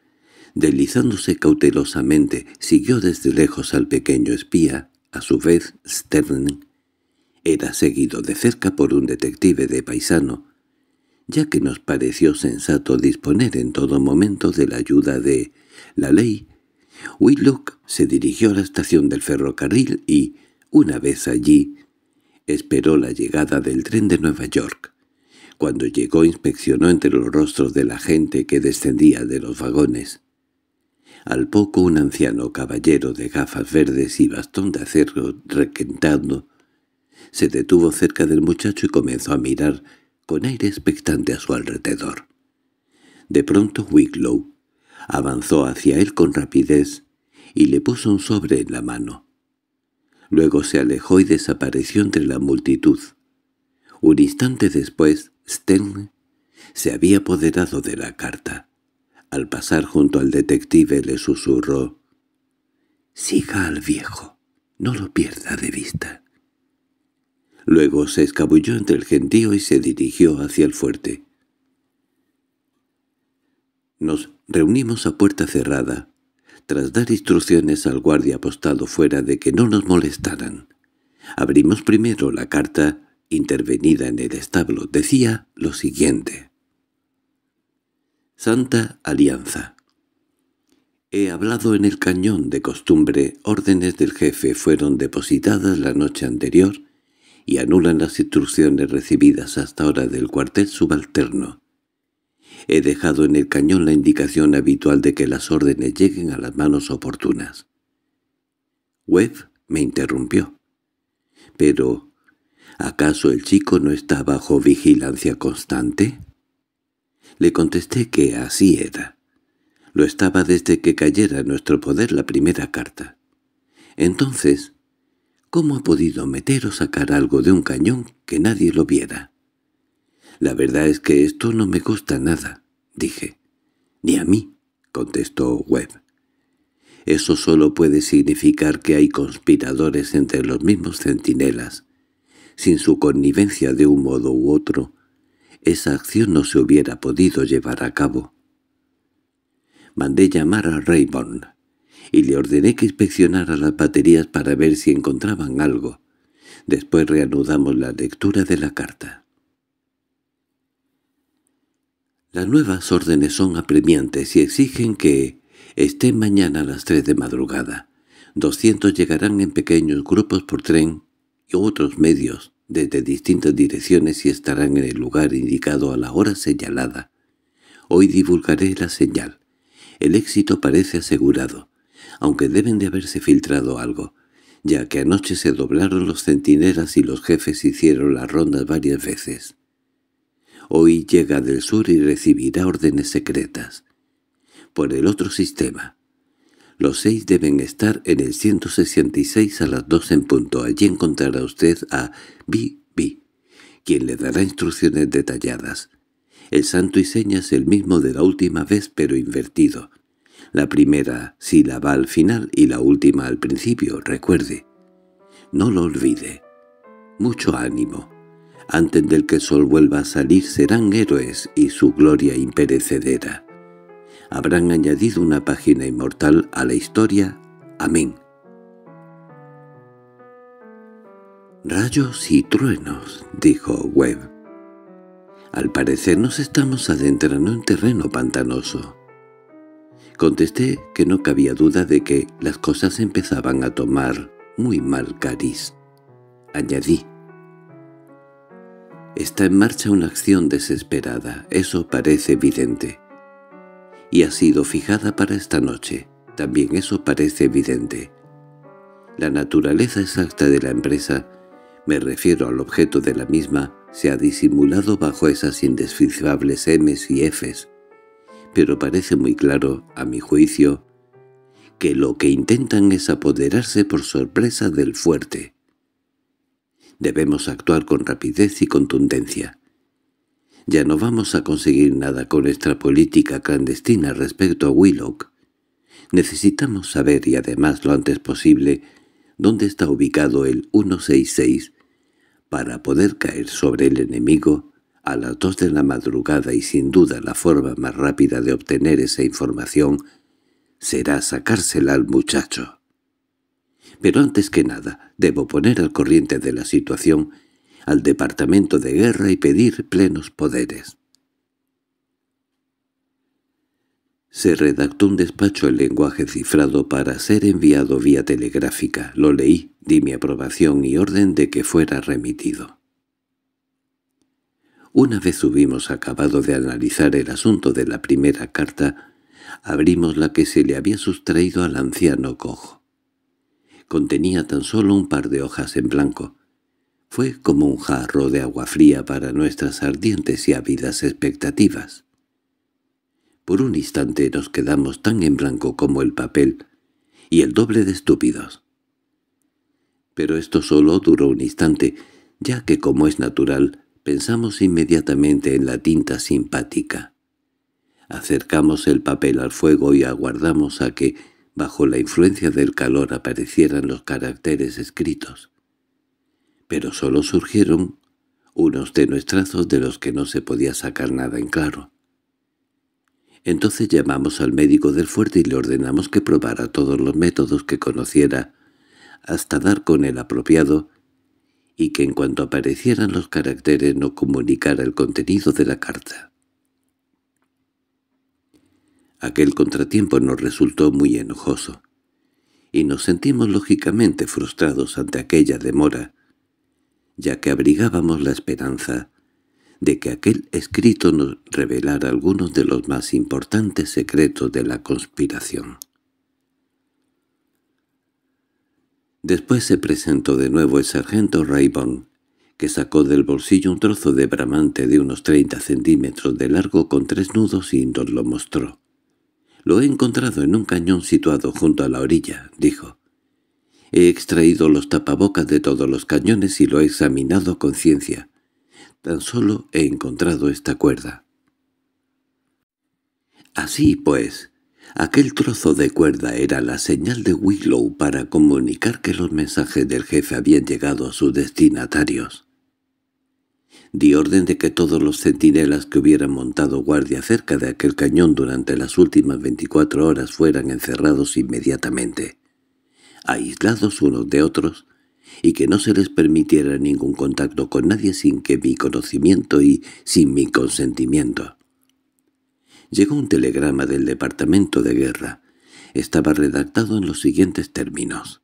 deslizándose cautelosamente, siguió desde lejos al pequeño espía, a su vez Stern. Era seguido de cerca por un detective de paisano, ya que nos pareció sensato disponer en todo momento de la ayuda de la ley, Willock se dirigió a la estación del ferrocarril y, una vez allí, esperó la llegada del tren de Nueva York. Cuando llegó inspeccionó entre los rostros de la gente que descendía de los vagones. Al poco un anciano caballero de gafas verdes y bastón de acero requentando se detuvo cerca del muchacho y comenzó a mirar con aire expectante a su alrededor. De pronto Wicklow avanzó hacia él con rapidez y le puso un sobre en la mano. Luego se alejó y desapareció entre la multitud. Un instante después, Stern se había apoderado de la carta. Al pasar junto al detective le susurró. «Siga al viejo, no lo pierda de vista». Luego se escabulló entre el gentío y se dirigió hacia el fuerte. Nos reunimos a puerta cerrada tras dar instrucciones al guardia apostado fuera de que no nos molestaran. Abrimos primero la carta intervenida en el establo. Decía lo siguiente. Santa Alianza He hablado en el cañón de costumbre. Órdenes del jefe fueron depositadas la noche anterior y anulan las instrucciones recibidas hasta ahora del cuartel subalterno. He dejado en el cañón la indicación habitual de que las órdenes lleguen a las manos oportunas. Webb me interrumpió. —Pero, ¿acaso el chico no está bajo vigilancia constante? Le contesté que así era. Lo estaba desde que cayera en nuestro poder la primera carta. Entonces, ¿cómo ha podido meter o sacar algo de un cañón que nadie lo viera? La verdad es que esto no me gusta nada, dije. Ni a mí, contestó Webb. Eso solo puede significar que hay conspiradores entre los mismos centinelas. Sin su connivencia de un modo u otro, esa acción no se hubiera podido llevar a cabo. Mandé llamar a Raymond y le ordené que inspeccionara las baterías para ver si encontraban algo. Después reanudamos la lectura de la carta. Las nuevas órdenes son apremiantes y exigen que estén mañana a las tres de madrugada. Doscientos llegarán en pequeños grupos por tren y otros medios desde distintas direcciones y estarán en el lugar indicado a la hora señalada. Hoy divulgaré la señal. El éxito parece asegurado, aunque deben de haberse filtrado algo, ya que anoche se doblaron los centinelas y los jefes hicieron las rondas varias veces. Hoy llega del sur y recibirá órdenes secretas. Por el otro sistema. Los seis deben estar en el 166 a las dos en punto. Allí encontrará usted a B.B., quien le dará instrucciones detalladas. El santo y seña es el mismo de la última vez, pero invertido. La primera va al final y la última al principio, recuerde. No lo olvide. Mucho ánimo. Antes del que el sol vuelva a salir serán héroes y su gloria imperecedera. Habrán añadido una página inmortal a la historia. Amén. «Rayos y truenos», dijo Webb. «Al parecer nos estamos adentrando en terreno pantanoso». Contesté que no cabía duda de que las cosas empezaban a tomar muy mal cariz. Añadí, Está en marcha una acción desesperada, eso parece evidente. Y ha sido fijada para esta noche, también eso parece evidente. La naturaleza exacta de la empresa, me refiero al objeto de la misma, se ha disimulado bajo esas indesfizables M's y F's, pero parece muy claro, a mi juicio, que lo que intentan es apoderarse por sorpresa del fuerte. Debemos actuar con rapidez y contundencia. Ya no vamos a conseguir nada con nuestra política clandestina respecto a Willock. Necesitamos saber, y además lo antes posible, dónde está ubicado el 166 para poder caer sobre el enemigo a las dos de la madrugada y sin duda la forma más rápida de obtener esa información será sacársela al muchacho. Pero antes que nada, debo poner al corriente de la situación al Departamento de Guerra y pedir plenos poderes. Se redactó un despacho en lenguaje cifrado para ser enviado vía telegráfica. Lo leí, di mi aprobación y orden de que fuera remitido. Una vez hubimos acabado de analizar el asunto de la primera carta, abrimos la que se le había sustraído al anciano cojo. Contenía tan solo un par de hojas en blanco. Fue como un jarro de agua fría para nuestras ardientes y ávidas expectativas. Por un instante nos quedamos tan en blanco como el papel, y el doble de estúpidos. Pero esto solo duró un instante, ya que como es natural, pensamos inmediatamente en la tinta simpática. Acercamos el papel al fuego y aguardamos a que bajo la influencia del calor aparecieran los caracteres escritos. Pero solo surgieron unos tenues trazos de los que no se podía sacar nada en claro. Entonces llamamos al médico del fuerte y le ordenamos que probara todos los métodos que conociera hasta dar con el apropiado y que en cuanto aparecieran los caracteres no comunicara el contenido de la carta. Aquel contratiempo nos resultó muy enojoso, y nos sentimos lógicamente frustrados ante aquella demora, ya que abrigábamos la esperanza de que aquel escrito nos revelara algunos de los más importantes secretos de la conspiración. Después se presentó de nuevo el sargento Raybon, que sacó del bolsillo un trozo de bramante de unos 30 centímetros de largo con tres nudos y nos lo mostró. Lo he encontrado en un cañón situado junto a la orilla, dijo. He extraído los tapabocas de todos los cañones y lo he examinado con ciencia. Tan solo he encontrado esta cuerda. Así pues, aquel trozo de cuerda era la señal de Willow para comunicar que los mensajes del jefe habían llegado a sus destinatarios. Di orden de que todos los centinelas que hubieran montado guardia cerca de aquel cañón durante las últimas 24 horas fueran encerrados inmediatamente, aislados unos de otros, y que no se les permitiera ningún contacto con nadie sin que mi conocimiento y sin mi consentimiento. Llegó un telegrama del Departamento de Guerra. Estaba redactado en los siguientes términos.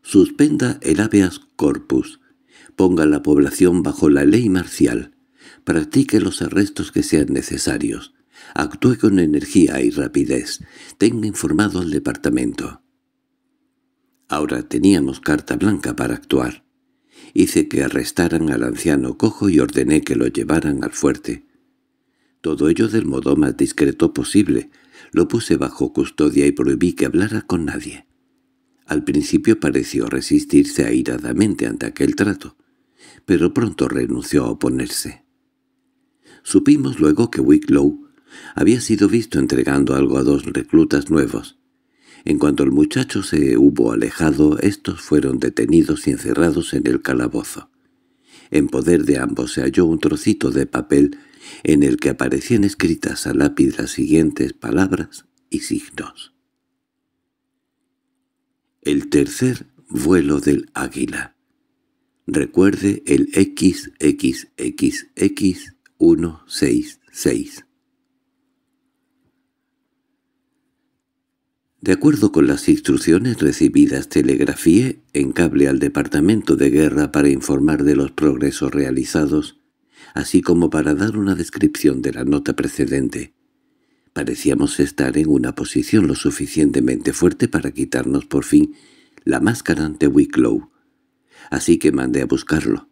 Suspenda el habeas corpus ponga la población bajo la ley marcial, practique los arrestos que sean necesarios, actúe con energía y rapidez, tenga informado al departamento. Ahora teníamos carta blanca para actuar. Hice que arrestaran al anciano cojo y ordené que lo llevaran al fuerte. Todo ello del modo más discreto posible. Lo puse bajo custodia y prohibí que hablara con nadie. Al principio pareció resistirse airadamente ante aquel trato, pero pronto renunció a oponerse. Supimos luego que Wicklow había sido visto entregando algo a dos reclutas nuevos. En cuanto el muchacho se hubo alejado, estos fueron detenidos y encerrados en el calabozo. En poder de ambos se halló un trocito de papel en el que aparecían escritas a lápiz las siguientes palabras y signos. El tercer vuelo del águila. Recuerde el XXXX166. De acuerdo con las instrucciones recibidas, telegrafié en cable al Departamento de Guerra para informar de los progresos realizados, así como para dar una descripción de la nota precedente. Parecíamos estar en una posición lo suficientemente fuerte para quitarnos por fin la máscara ante Wicklow, así que mandé a buscarlo.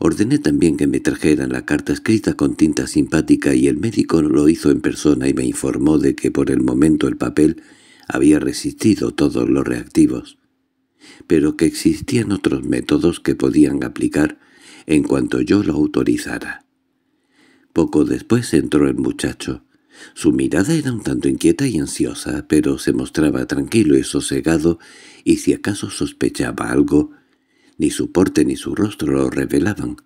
Ordené también que me trajeran la carta escrita con tinta simpática y el médico lo hizo en persona y me informó de que por el momento el papel había resistido todos los reactivos, pero que existían otros métodos que podían aplicar en cuanto yo lo autorizara. Poco después entró el muchacho. Su mirada era un tanto inquieta y ansiosa, pero se mostraba tranquilo y sosegado, y si acaso sospechaba algo, ni su porte ni su rostro lo revelaban.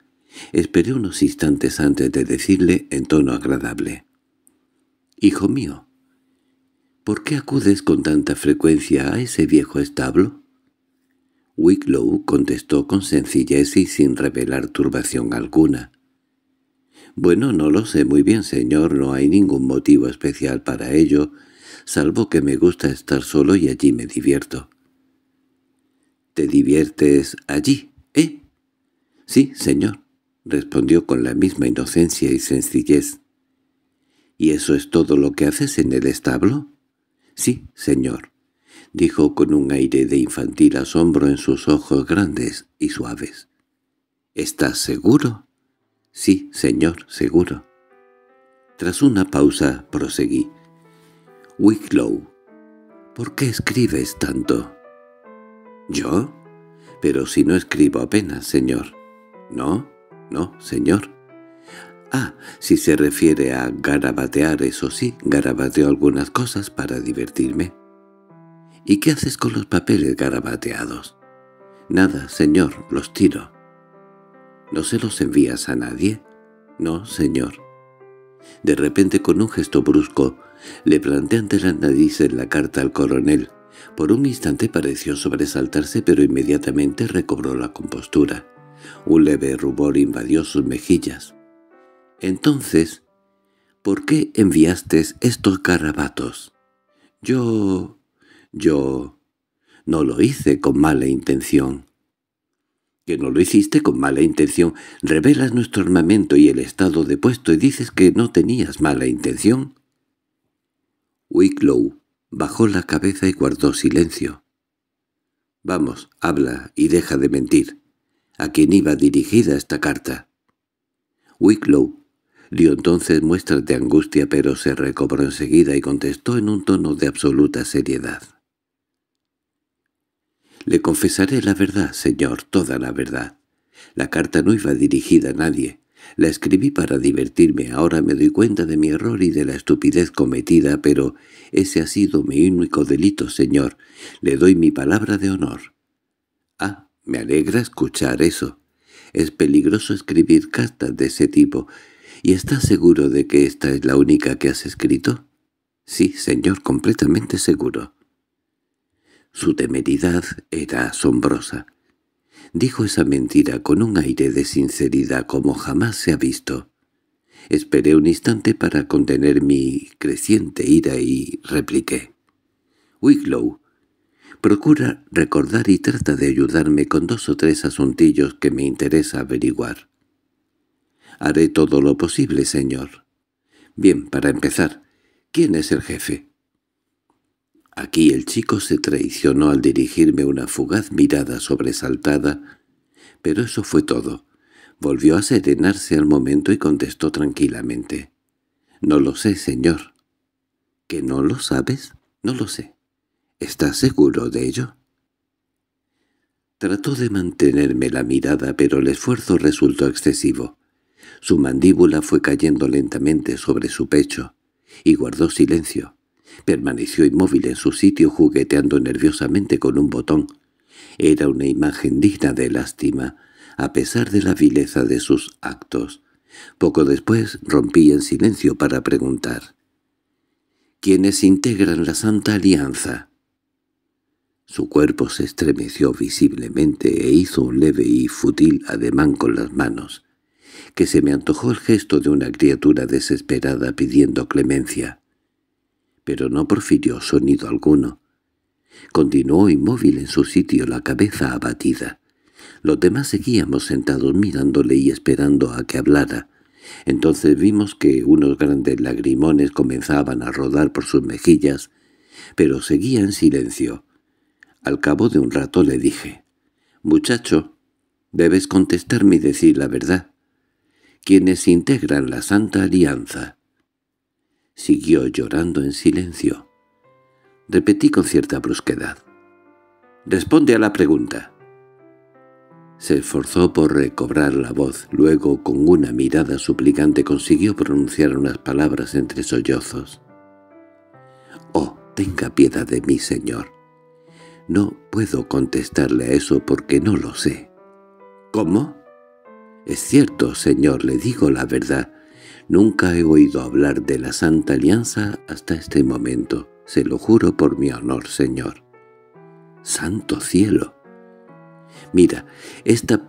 Esperé unos instantes antes de decirle en tono agradable. «Hijo mío, ¿por qué acudes con tanta frecuencia a ese viejo establo?» Wicklow contestó con sencillez y sin revelar turbación alguna. «Bueno, no lo sé muy bien, señor, no hay ningún motivo especial para ello, salvo que me gusta estar solo y allí me divierto. ¿Te diviertes allí, eh? —Sí, señor —respondió con la misma inocencia y sencillez. —¿Y eso es todo lo que haces en el establo? —Sí, señor —dijo con un aire de infantil asombro en sus ojos grandes y suaves. —¿Estás seguro? —Sí, señor, seguro. Tras una pausa proseguí. —Wicklow, ¿por qué escribes tanto? —¿Yo? —Pero si no escribo apenas, señor. —No, no, señor. —Ah, si se refiere a garabatear, eso sí, garabateo algunas cosas para divertirme. —¿Y qué haces con los papeles garabateados? —Nada, señor, los tiro. —¿No se los envías a nadie? —No, señor. De repente, con un gesto brusco, le plantea ante las narices la carta al coronel, por un instante pareció sobresaltarse, pero inmediatamente recobró la compostura. Un leve rubor invadió sus mejillas. Entonces, ¿por qué enviaste estos carrabatos? Yo... yo... no lo hice con mala intención. Que no lo hiciste con mala intención. Revelas nuestro armamento y el estado de puesto y dices que no tenías mala intención. Wicklow Bajó la cabeza y guardó silencio. —Vamos, habla y deja de mentir. ¿A quién iba dirigida esta carta? Wicklow dio entonces muestras de angustia pero se recobró enseguida y contestó en un tono de absoluta seriedad. —Le confesaré la verdad, señor, toda la verdad. La carta no iba dirigida a nadie. La escribí para divertirme, ahora me doy cuenta de mi error y de la estupidez cometida, pero ese ha sido mi único delito, señor. Le doy mi palabra de honor. Ah, me alegra escuchar eso. Es peligroso escribir cartas de ese tipo. ¿Y estás seguro de que esta es la única que has escrito? Sí, señor, completamente seguro. Su temeridad era asombrosa. Dijo esa mentira con un aire de sinceridad como jamás se ha visto. Esperé un instante para contener mi creciente ira y repliqué. —Wiglow, procura recordar y trata de ayudarme con dos o tres asuntillos que me interesa averiguar». «Haré todo lo posible, señor». «Bien, para empezar, ¿quién es el jefe?» Aquí el chico se traicionó al dirigirme una fugaz mirada sobresaltada, pero eso fue todo. Volvió a serenarse al momento y contestó tranquilamente. —No lo sé, señor. —¿Que no lo sabes? No lo sé. —¿Estás seguro de ello? Trató de mantenerme la mirada, pero el esfuerzo resultó excesivo. Su mandíbula fue cayendo lentamente sobre su pecho, y guardó silencio. Permaneció inmóvil en su sitio jugueteando nerviosamente con un botón. Era una imagen digna de lástima, a pesar de la vileza de sus actos. Poco después rompí en silencio para preguntar. —¿Quiénes integran la Santa Alianza? Su cuerpo se estremeció visiblemente e hizo un leve y fútil ademán con las manos, que se me antojó el gesto de una criatura desesperada pidiendo clemencia pero no profirió sonido alguno. Continuó inmóvil en su sitio, la cabeza abatida. Los demás seguíamos sentados mirándole y esperando a que hablara. Entonces vimos que unos grandes lagrimones comenzaban a rodar por sus mejillas, pero seguía en silencio. Al cabo de un rato le dije, «Muchacho, debes contestarme y decir la verdad. Quienes integran la Santa Alianza Siguió llorando en silencio. Repetí con cierta brusquedad. —Responde a la pregunta. Se esforzó por recobrar la voz. Luego, con una mirada suplicante, consiguió pronunciar unas palabras entre sollozos. —¡Oh, tenga piedad de mí, señor! No puedo contestarle a eso porque no lo sé. —¿Cómo? —Es cierto, señor, le digo la verdad. Nunca he oído hablar de la Santa Alianza hasta este momento, se lo juro por mi honor, señor. ¡Santo cielo! Mira, esta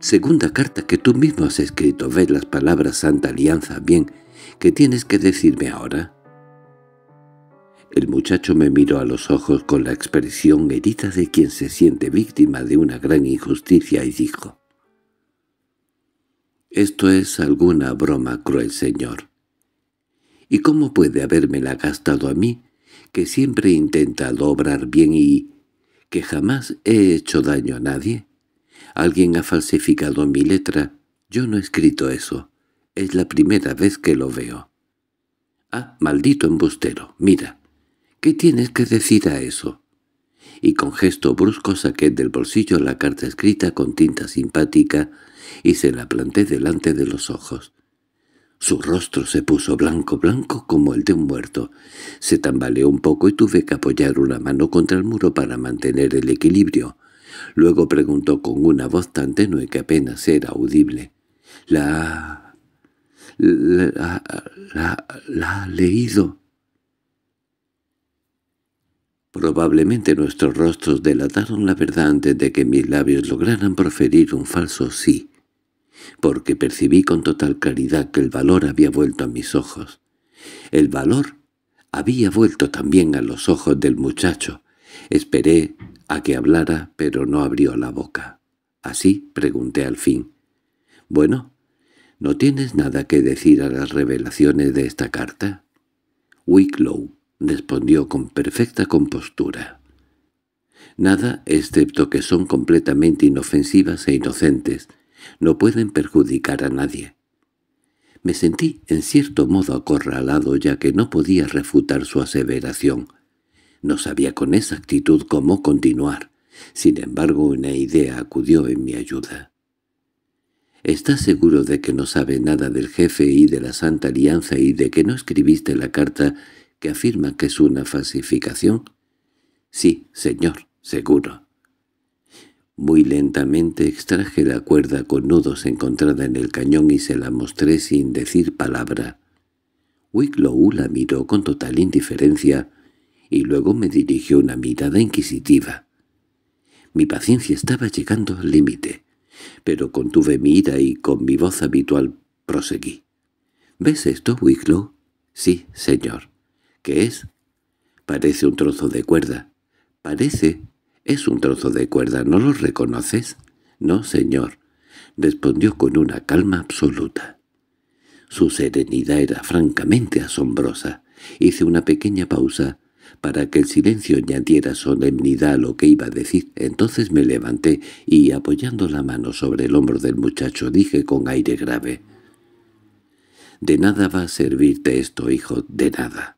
segunda carta que tú mismo has escrito, ¿ves las palabras Santa Alianza bien? ¿Qué tienes que decirme ahora? El muchacho me miró a los ojos con la expresión herida de quien se siente víctima de una gran injusticia y dijo, esto es alguna broma cruel, señor. ¿Y cómo puede habérmela gastado a mí, que siempre he intentado obrar bien y que jamás he hecho daño a nadie? Alguien ha falsificado mi letra. Yo no he escrito eso. Es la primera vez que lo veo. Ah, maldito embustero, mira. ¿Qué tienes que decir a eso? Y con gesto brusco saqué del bolsillo la carta escrita con tinta simpática y se la planté delante de los ojos. Su rostro se puso blanco blanco como el de un muerto. Se tambaleó un poco y tuve que apoyar una mano contra el muro para mantener el equilibrio. Luego preguntó con una voz tan tenue que apenas era audible. —¿La... la... la... la ha leído? Probablemente nuestros rostros delataron la verdad antes de que mis labios lograran proferir un falso sí porque percibí con total claridad que el valor había vuelto a mis ojos. El valor había vuelto también a los ojos del muchacho. Esperé a que hablara, pero no abrió la boca. Así pregunté al fin. «Bueno, ¿no tienes nada que decir a las revelaciones de esta carta?» Wicklow respondió con perfecta compostura. «Nada, excepto que son completamente inofensivas e inocentes no pueden perjudicar a nadie. Me sentí en cierto modo acorralado ya que no podía refutar su aseveración. No sabía con exactitud cómo continuar. Sin embargo, una idea acudió en mi ayuda. ¿Estás seguro de que no sabe nada del jefe y de la Santa Alianza y de que no escribiste la carta que afirma que es una falsificación? —Sí, señor, seguro. Muy lentamente extraje la cuerda con nudos encontrada en el cañón y se la mostré sin decir palabra. Wicklow la miró con total indiferencia y luego me dirigió una mirada inquisitiva. Mi paciencia estaba llegando al límite, pero contuve mi ira y con mi voz habitual proseguí. —¿Ves esto, Wicklow? —Sí, señor. —¿Qué es? —Parece un trozo de cuerda. —Parece —Es un trozo de cuerda, ¿no lo reconoces? —No, señor —respondió con una calma absoluta. Su serenidad era francamente asombrosa. Hice una pequeña pausa para que el silencio añadiera solemnidad a lo que iba a decir. Entonces me levanté y, apoyando la mano sobre el hombro del muchacho, dije con aire grave. «De nada va a servirte esto, hijo, de nada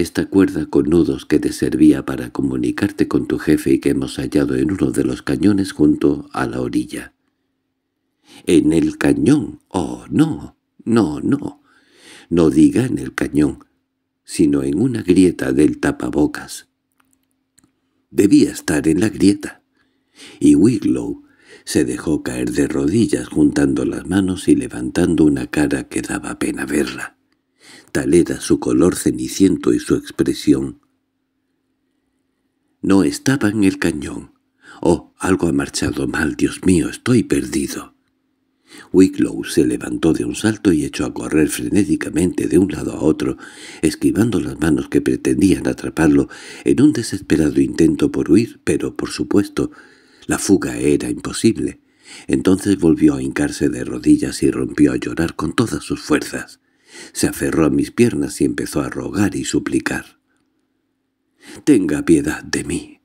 esta cuerda con nudos que te servía para comunicarte con tu jefe y que hemos hallado en uno de los cañones junto a la orilla. —¡En el cañón! ¡Oh, no! ¡No, no! No diga en el cañón, sino en una grieta del tapabocas. Debía estar en la grieta. Y Wiglow se dejó caer de rodillas juntando las manos y levantando una cara que daba pena verla. Tal era su color ceniciento y su expresión. No estaba en el cañón. —Oh, algo ha marchado mal, Dios mío, estoy perdido. Wicklow se levantó de un salto y echó a correr frenéticamente de un lado a otro, esquivando las manos que pretendían atraparlo en un desesperado intento por huir, pero, por supuesto, la fuga era imposible. Entonces volvió a hincarse de rodillas y rompió a llorar con todas sus fuerzas. Se aferró a mis piernas y empezó a rogar y suplicar. «Tenga piedad de mí.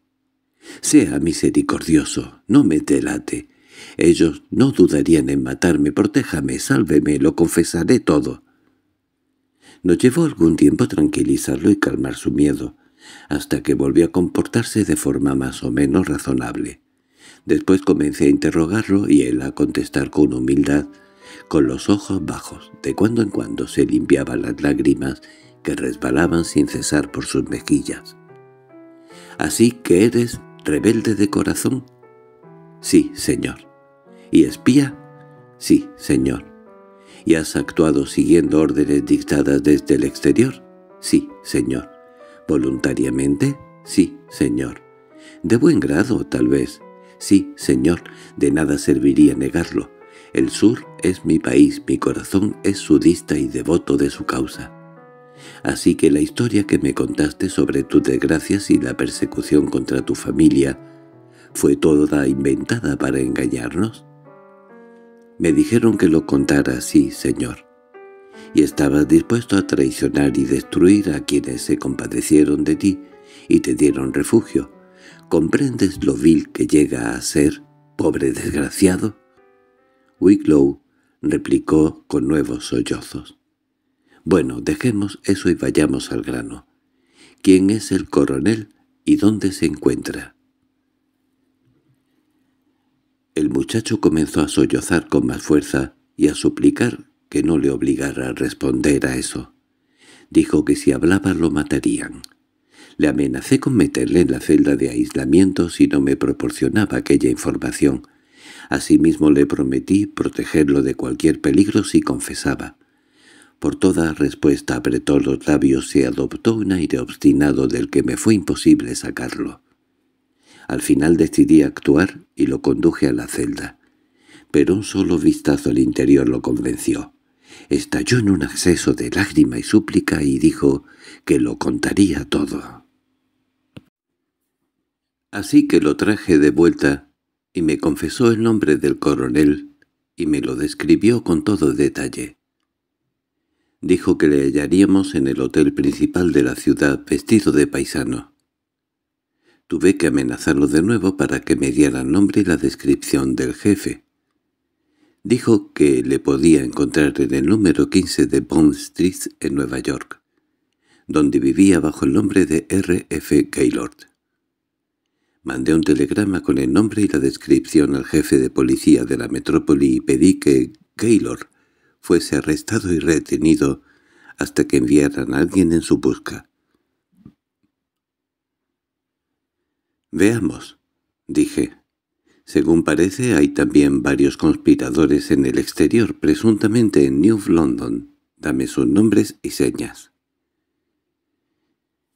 Sea misericordioso, no me delate. Ellos no dudarían en matarme, protéjame, sálveme, lo confesaré todo». Nos llevó algún tiempo tranquilizarlo y calmar su miedo, hasta que volvió a comportarse de forma más o menos razonable. Después comencé a interrogarlo y él a contestar con humildad, con los ojos bajos, de cuando en cuando se limpiaba las lágrimas que resbalaban sin cesar por sus mejillas. —¿Así que eres rebelde de corazón? —Sí, señor. —¿Y espía? —Sí, señor. —¿Y has actuado siguiendo órdenes dictadas desde el exterior? —Sí, señor. —¿Voluntariamente? —Sí, señor. —¿De buen grado, tal vez? —Sí, señor. De nada serviría negarlo. El sur es mi país, mi corazón es sudista y devoto de su causa. Así que la historia que me contaste sobre tus desgracias y la persecución contra tu familia fue toda inventada para engañarnos. Me dijeron que lo contara así, señor. Y estabas dispuesto a traicionar y destruir a quienes se compadecieron de ti y te dieron refugio. ¿Comprendes lo vil que llega a ser, pobre desgraciado? Wicklow replicó con nuevos sollozos. —Bueno, dejemos eso y vayamos al grano. ¿Quién es el coronel y dónde se encuentra? El muchacho comenzó a sollozar con más fuerza y a suplicar que no le obligara a responder a eso. Dijo que si hablaba lo matarían. Le amenacé con meterle en la celda de aislamiento si no me proporcionaba aquella información, Asimismo le prometí protegerlo de cualquier peligro si confesaba. Por toda respuesta apretó los labios y adoptó un aire obstinado del que me fue imposible sacarlo. Al final decidí actuar y lo conduje a la celda. Pero un solo vistazo al interior lo convenció. Estalló en un acceso de lágrima y súplica y dijo que lo contaría todo. Así que lo traje de vuelta y me confesó el nombre del coronel y me lo describió con todo detalle. Dijo que le hallaríamos en el hotel principal de la ciudad vestido de paisano. Tuve que amenazarlo de nuevo para que me diera el nombre y la descripción del jefe. Dijo que le podía encontrar en el número 15 de Bond Street en Nueva York, donde vivía bajo el nombre de R. F. Gaylord. Mandé un telegrama con el nombre y la descripción al jefe de policía de la metrópoli y pedí que Gaylord fuese arrestado y retenido hasta que enviaran a alguien en su busca. «Veamos», dije. «Según parece, hay también varios conspiradores en el exterior, presuntamente en New London. Dame sus nombres y señas».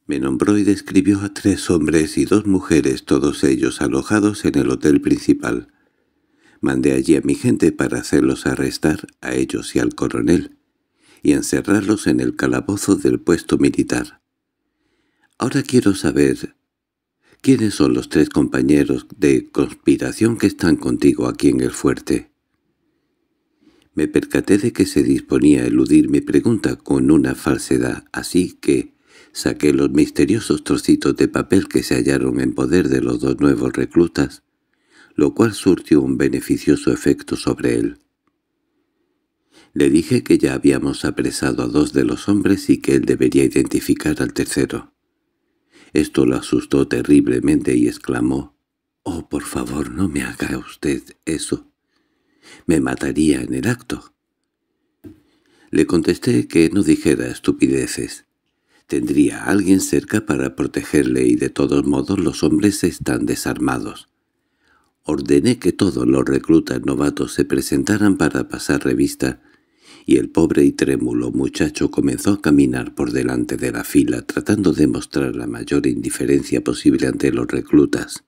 Me nombró y describió a tres hombres y dos mujeres, todos ellos alojados en el hotel principal. Mandé allí a mi gente para hacerlos arrestar, a ellos y al coronel, y encerrarlos en el calabozo del puesto militar. Ahora quiero saber quiénes son los tres compañeros de conspiración que están contigo aquí en el fuerte. Me percaté de que se disponía a eludir mi pregunta con una falsedad, así que Saqué los misteriosos trocitos de papel que se hallaron en poder de los dos nuevos reclutas, lo cual surtió un beneficioso efecto sobre él. Le dije que ya habíamos apresado a dos de los hombres y que él debería identificar al tercero. Esto lo asustó terriblemente y exclamó, «Oh, por favor, no me haga usted eso. Me mataría en el acto». Le contesté que no dijera estupideces, Tendría a alguien cerca para protegerle y de todos modos los hombres están desarmados. Ordené que todos los reclutas novatos se presentaran para pasar revista y el pobre y trémulo muchacho comenzó a caminar por delante de la fila tratando de mostrar la mayor indiferencia posible ante los reclutas.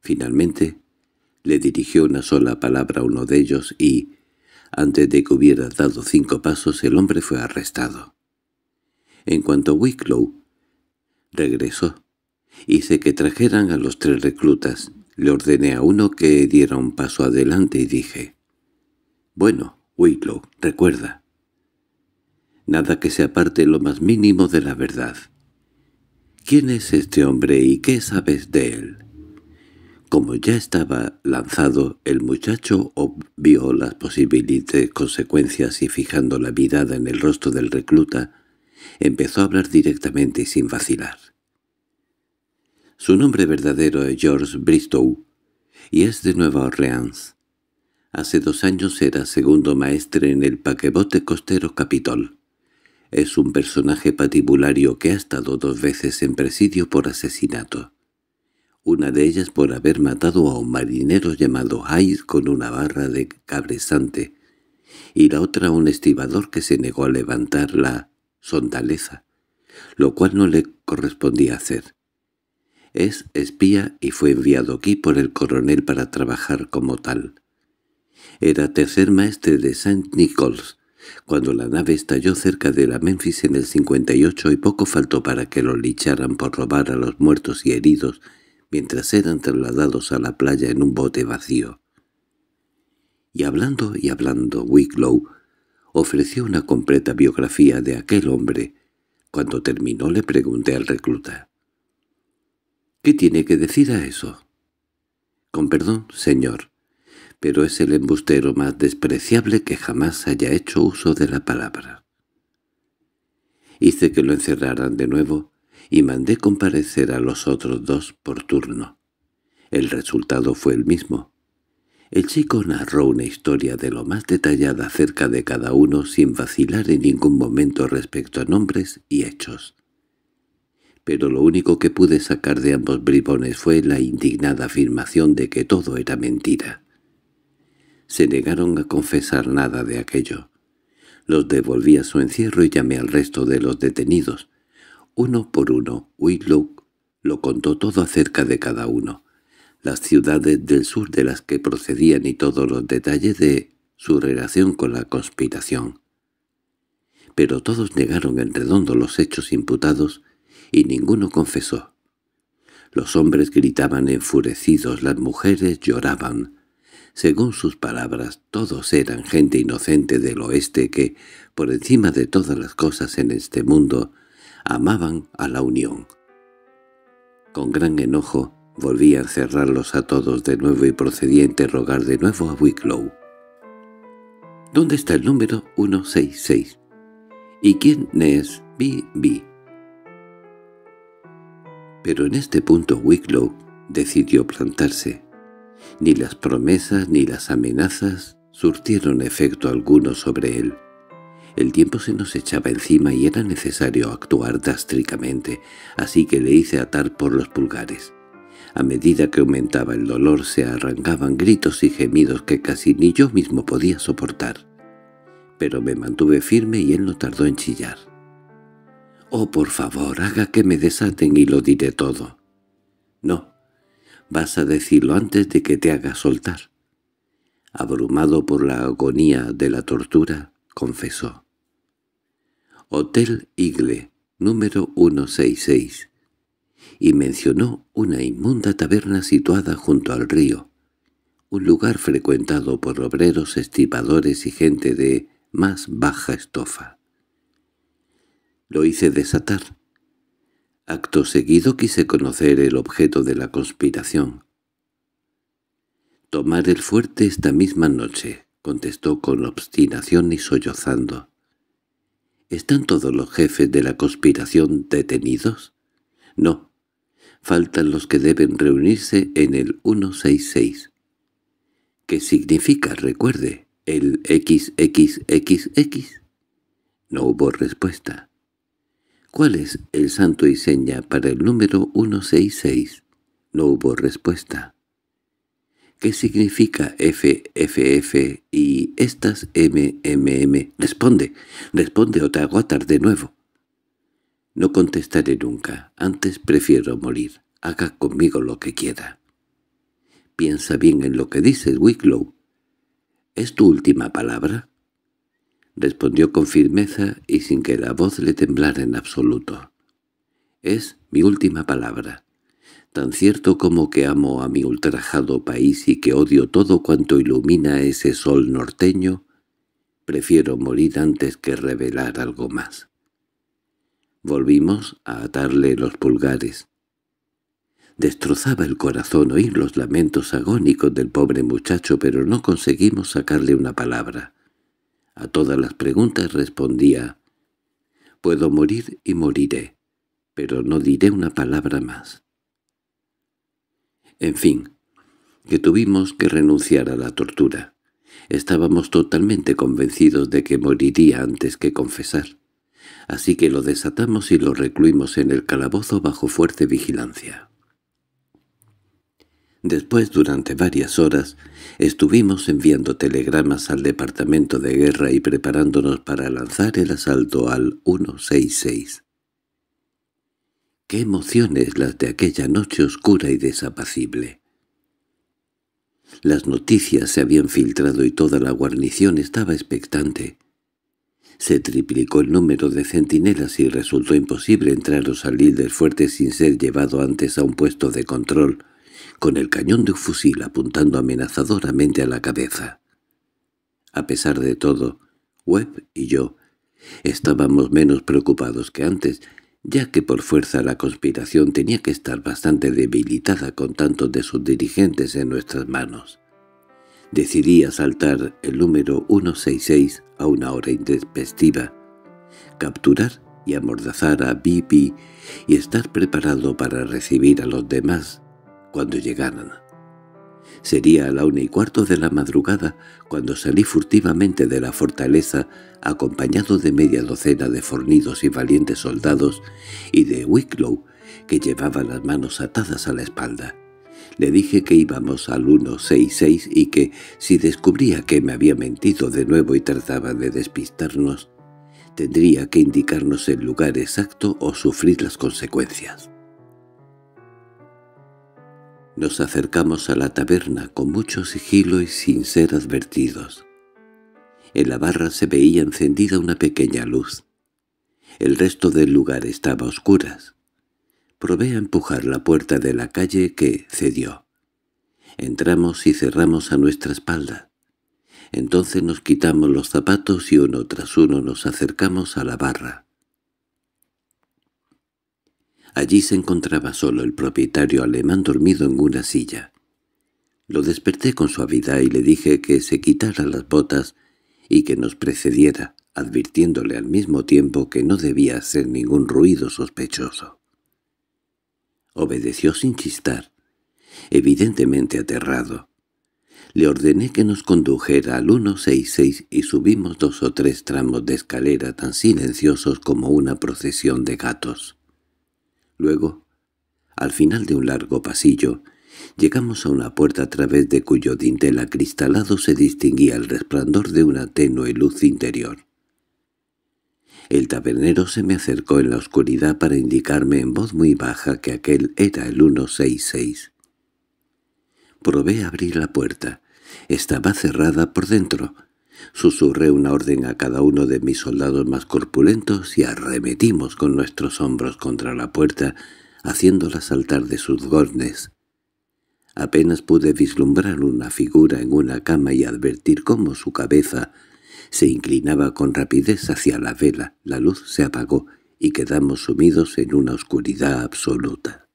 Finalmente, le dirigió una sola palabra a uno de ellos y, antes de que hubiera dado cinco pasos, el hombre fue arrestado. En cuanto Wicklow regresó, hice que trajeran a los tres reclutas. Le ordené a uno que diera un paso adelante y dije, «Bueno, Wicklow, recuerda, nada que se aparte lo más mínimo de la verdad. ¿Quién es este hombre y qué sabes de él?» Como ya estaba lanzado, el muchacho obvió las posibles consecuencias y fijando la mirada en el rostro del recluta, empezó a hablar directamente y sin vacilar. Su nombre verdadero es George Bristow, y es de Nueva Orleans. Hace dos años era segundo maestre en el paquebote costero Capitol. Es un personaje patibulario que ha estado dos veces en presidio por asesinato. Una de ellas por haber matado a un marinero llamado Hyde con una barra de cabresante, y la otra a un estibador que se negó a levantar la sondaleza, lo cual no le correspondía hacer. Es espía y fue enviado aquí por el coronel para trabajar como tal. Era tercer maestre de St. Nichols, cuando la nave estalló cerca de la Memphis en el 58 y poco faltó para que lo licharan por robar a los muertos y heridos mientras eran trasladados a la playa en un bote vacío. Y hablando y hablando, Wicklow ofreció una completa biografía de aquel hombre. Cuando terminó le pregunté al recluta. —¿Qué tiene que decir a eso? —Con perdón, señor, pero es el embustero más despreciable que jamás haya hecho uso de la palabra. Hice que lo encerraran de nuevo y mandé comparecer a los otros dos por turno. El resultado fue el mismo. El chico narró una historia de lo más detallada acerca de cada uno sin vacilar en ningún momento respecto a nombres y hechos. Pero lo único que pude sacar de ambos bribones fue la indignada afirmación de que todo era mentira. Se negaron a confesar nada de aquello. Los devolví a su encierro y llamé al resto de los detenidos. Uno por uno, Willow lo contó todo acerca de cada uno las ciudades del sur de las que procedían y todos los detalles de su relación con la conspiración. Pero todos negaron en redondo los hechos imputados y ninguno confesó. Los hombres gritaban enfurecidos, las mujeres lloraban. Según sus palabras, todos eran gente inocente del oeste que, por encima de todas las cosas en este mundo, amaban a la Unión. Con gran enojo, Volví a encerrarlos a todos de nuevo y procedí a interrogar de nuevo a Wicklow. —¿Dónde está el número 166? —¿Y quién es B.B.? Pero en este punto Wicklow decidió plantarse. Ni las promesas ni las amenazas surtieron efecto alguno sobre él. El tiempo se nos echaba encima y era necesario actuar drásticamente, así que le hice atar por los pulgares. A medida que aumentaba el dolor se arrancaban gritos y gemidos que casi ni yo mismo podía soportar. Pero me mantuve firme y él no tardó en chillar. «Oh, por favor, haga que me desaten y lo diré todo». «No, vas a decirlo antes de que te haga soltar». Abrumado por la agonía de la tortura, confesó. Hotel Igle, número 166 y mencionó una inmunda taberna situada junto al río, un lugar frecuentado por obreros, estipadores y gente de más baja estofa. Lo hice desatar. Acto seguido quise conocer el objeto de la conspiración. «Tomar el fuerte esta misma noche», contestó con obstinación y sollozando. «¿Están todos los jefes de la conspiración detenidos?» «No, faltan los que deben reunirse en el 166, ¿Qué significa, recuerde, el XXXX. No hubo respuesta. ¿Cuál es el santo y seña para el número 166? No hubo respuesta. ¿Qué significa FFF y estas MMM? Responde, responde Otaguatar de nuevo. No contestaré nunca. Antes prefiero morir. Haga conmigo lo que quiera. Piensa bien en lo que dices, Wicklow. ¿Es tu última palabra? Respondió con firmeza y sin que la voz le temblara en absoluto. Es mi última palabra. Tan cierto como que amo a mi ultrajado país y que odio todo cuanto ilumina ese sol norteño, prefiero morir antes que revelar algo más. Volvimos a atarle los pulgares. Destrozaba el corazón oír los lamentos agónicos del pobre muchacho, pero no conseguimos sacarle una palabra. A todas las preguntas respondía, «Puedo morir y moriré, pero no diré una palabra más». En fin, que tuvimos que renunciar a la tortura. Estábamos totalmente convencidos de que moriría antes que confesar así que lo desatamos y lo recluimos en el calabozo bajo fuerte vigilancia. Después, durante varias horas, estuvimos enviando telegramas al Departamento de Guerra y preparándonos para lanzar el asalto al 166. ¡Qué emociones las de aquella noche oscura y desapacible! Las noticias se habían filtrado y toda la guarnición estaba expectante. Se triplicó el número de centinelas y resultó imposible entrar o salir del fuerte sin ser llevado antes a un puesto de control, con el cañón de un fusil apuntando amenazadoramente a la cabeza. A pesar de todo, Webb y yo estábamos menos preocupados que antes, ya que por fuerza la conspiración tenía que estar bastante debilitada con tantos de sus dirigentes en nuestras manos. Decidí asaltar el número 166 a una hora intempestiva, capturar y amordazar a Bibi y estar preparado para recibir a los demás cuando llegaran. Sería a la una y cuarto de la madrugada cuando salí furtivamente de la fortaleza acompañado de media docena de fornidos y valientes soldados y de Wicklow que llevaba las manos atadas a la espalda. Le dije que íbamos al 166 y que, si descubría que me había mentido de nuevo y trataba de despistarnos, tendría que indicarnos el lugar exacto o sufrir las consecuencias. Nos acercamos a la taberna con mucho sigilo y sin ser advertidos. En la barra se veía encendida una pequeña luz. El resto del lugar estaba a oscuras. Probé a empujar la puerta de la calle que cedió. Entramos y cerramos a nuestra espalda. Entonces nos quitamos los zapatos y uno tras uno nos acercamos a la barra. Allí se encontraba solo el propietario alemán dormido en una silla. Lo desperté con suavidad y le dije que se quitara las botas y que nos precediera, advirtiéndole al mismo tiempo que no debía hacer ningún ruido sospechoso. Obedeció sin chistar, evidentemente aterrado. Le ordené que nos condujera al 166 y subimos dos o tres tramos de escalera tan silenciosos como una procesión de gatos. Luego, al final de un largo pasillo, llegamos a una puerta a través de cuyo dintel acristalado se distinguía el resplandor de una tenue luz interior. El tabernero se me acercó en la oscuridad para indicarme en voz muy baja que aquel era el 166. Probé abrir la puerta. Estaba cerrada por dentro. Susurré una orden a cada uno de mis soldados más corpulentos y arremetimos con nuestros hombros contra la puerta, haciéndola saltar de sus gornes. Apenas pude vislumbrar una figura en una cama y advertir cómo su cabeza se inclinaba con rapidez hacia la vela, la luz se apagó y quedamos sumidos en una oscuridad absoluta.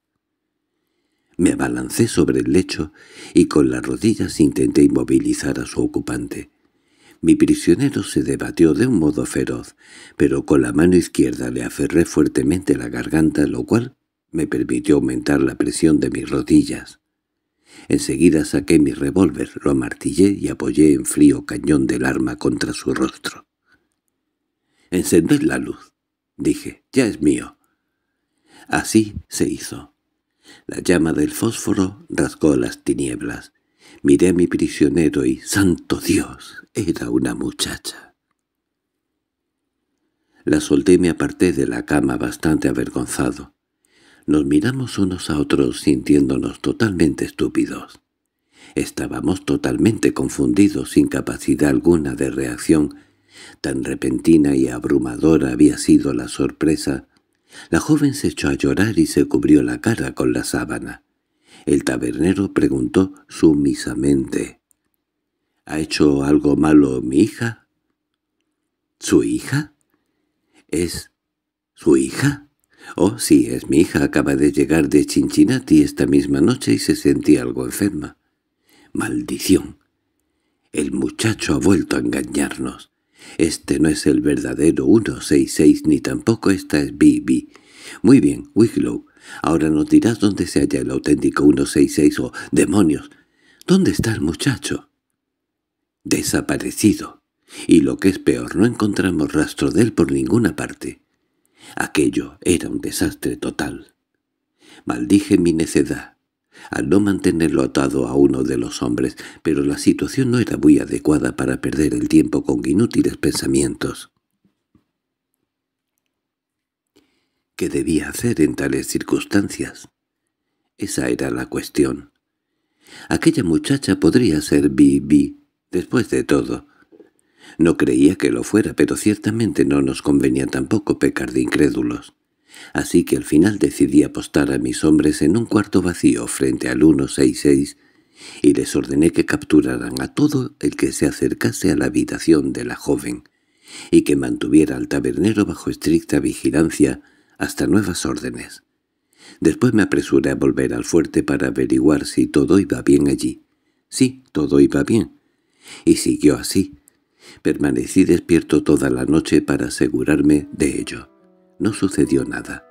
Me abalancé sobre el lecho y con las rodillas intenté inmovilizar a su ocupante. Mi prisionero se debatió de un modo feroz, pero con la mano izquierda le aferré fuertemente la garganta, lo cual me permitió aumentar la presión de mis rodillas. Enseguida saqué mi revólver, lo amartillé y apoyé en frío cañón del arma contra su rostro. «Encended la luz», dije, «ya es mío». Así se hizo. La llama del fósforo rasgó las tinieblas. Miré a mi prisionero y, ¡santo Dios!, era una muchacha. La solté y me aparté de la cama bastante avergonzado. Nos miramos unos a otros sintiéndonos totalmente estúpidos. Estábamos totalmente confundidos, sin capacidad alguna de reacción. Tan repentina y abrumadora había sido la sorpresa. La joven se echó a llorar y se cubrió la cara con la sábana. El tabernero preguntó sumisamente. —¿Ha hecho algo malo mi hija? —¿Su hija? —¿Es su hija? —Oh, sí, es mi hija, acaba de llegar de Chinchinati esta misma noche y se sentía algo enferma. —¡Maldición! El muchacho ha vuelto a engañarnos. Este no es el verdadero 166 ni tampoco esta es Bibi. Muy bien, Wiglow, ahora nos dirás dónde se halla el auténtico 166 o demonios. ¿Dónde está el muchacho? Desaparecido. Y lo que es peor, no encontramos rastro de él por ninguna parte. Aquello era un desastre total. Maldije mi necedad al no mantenerlo atado a uno de los hombres, pero la situación no era muy adecuada para perder el tiempo con inútiles pensamientos. ¿Qué debía hacer en tales circunstancias? Esa era la cuestión. Aquella muchacha podría ser Bibi, después de todo, no creía que lo fuera, pero ciertamente no nos convenía tampoco pecar de incrédulos. Así que al final decidí apostar a mis hombres en un cuarto vacío frente al 166 y les ordené que capturaran a todo el que se acercase a la habitación de la joven y que mantuviera al tabernero bajo estricta vigilancia hasta nuevas órdenes. Después me apresuré a volver al fuerte para averiguar si todo iba bien allí. Sí, todo iba bien. Y siguió así, Permanecí despierto toda la noche para asegurarme de ello. No sucedió nada.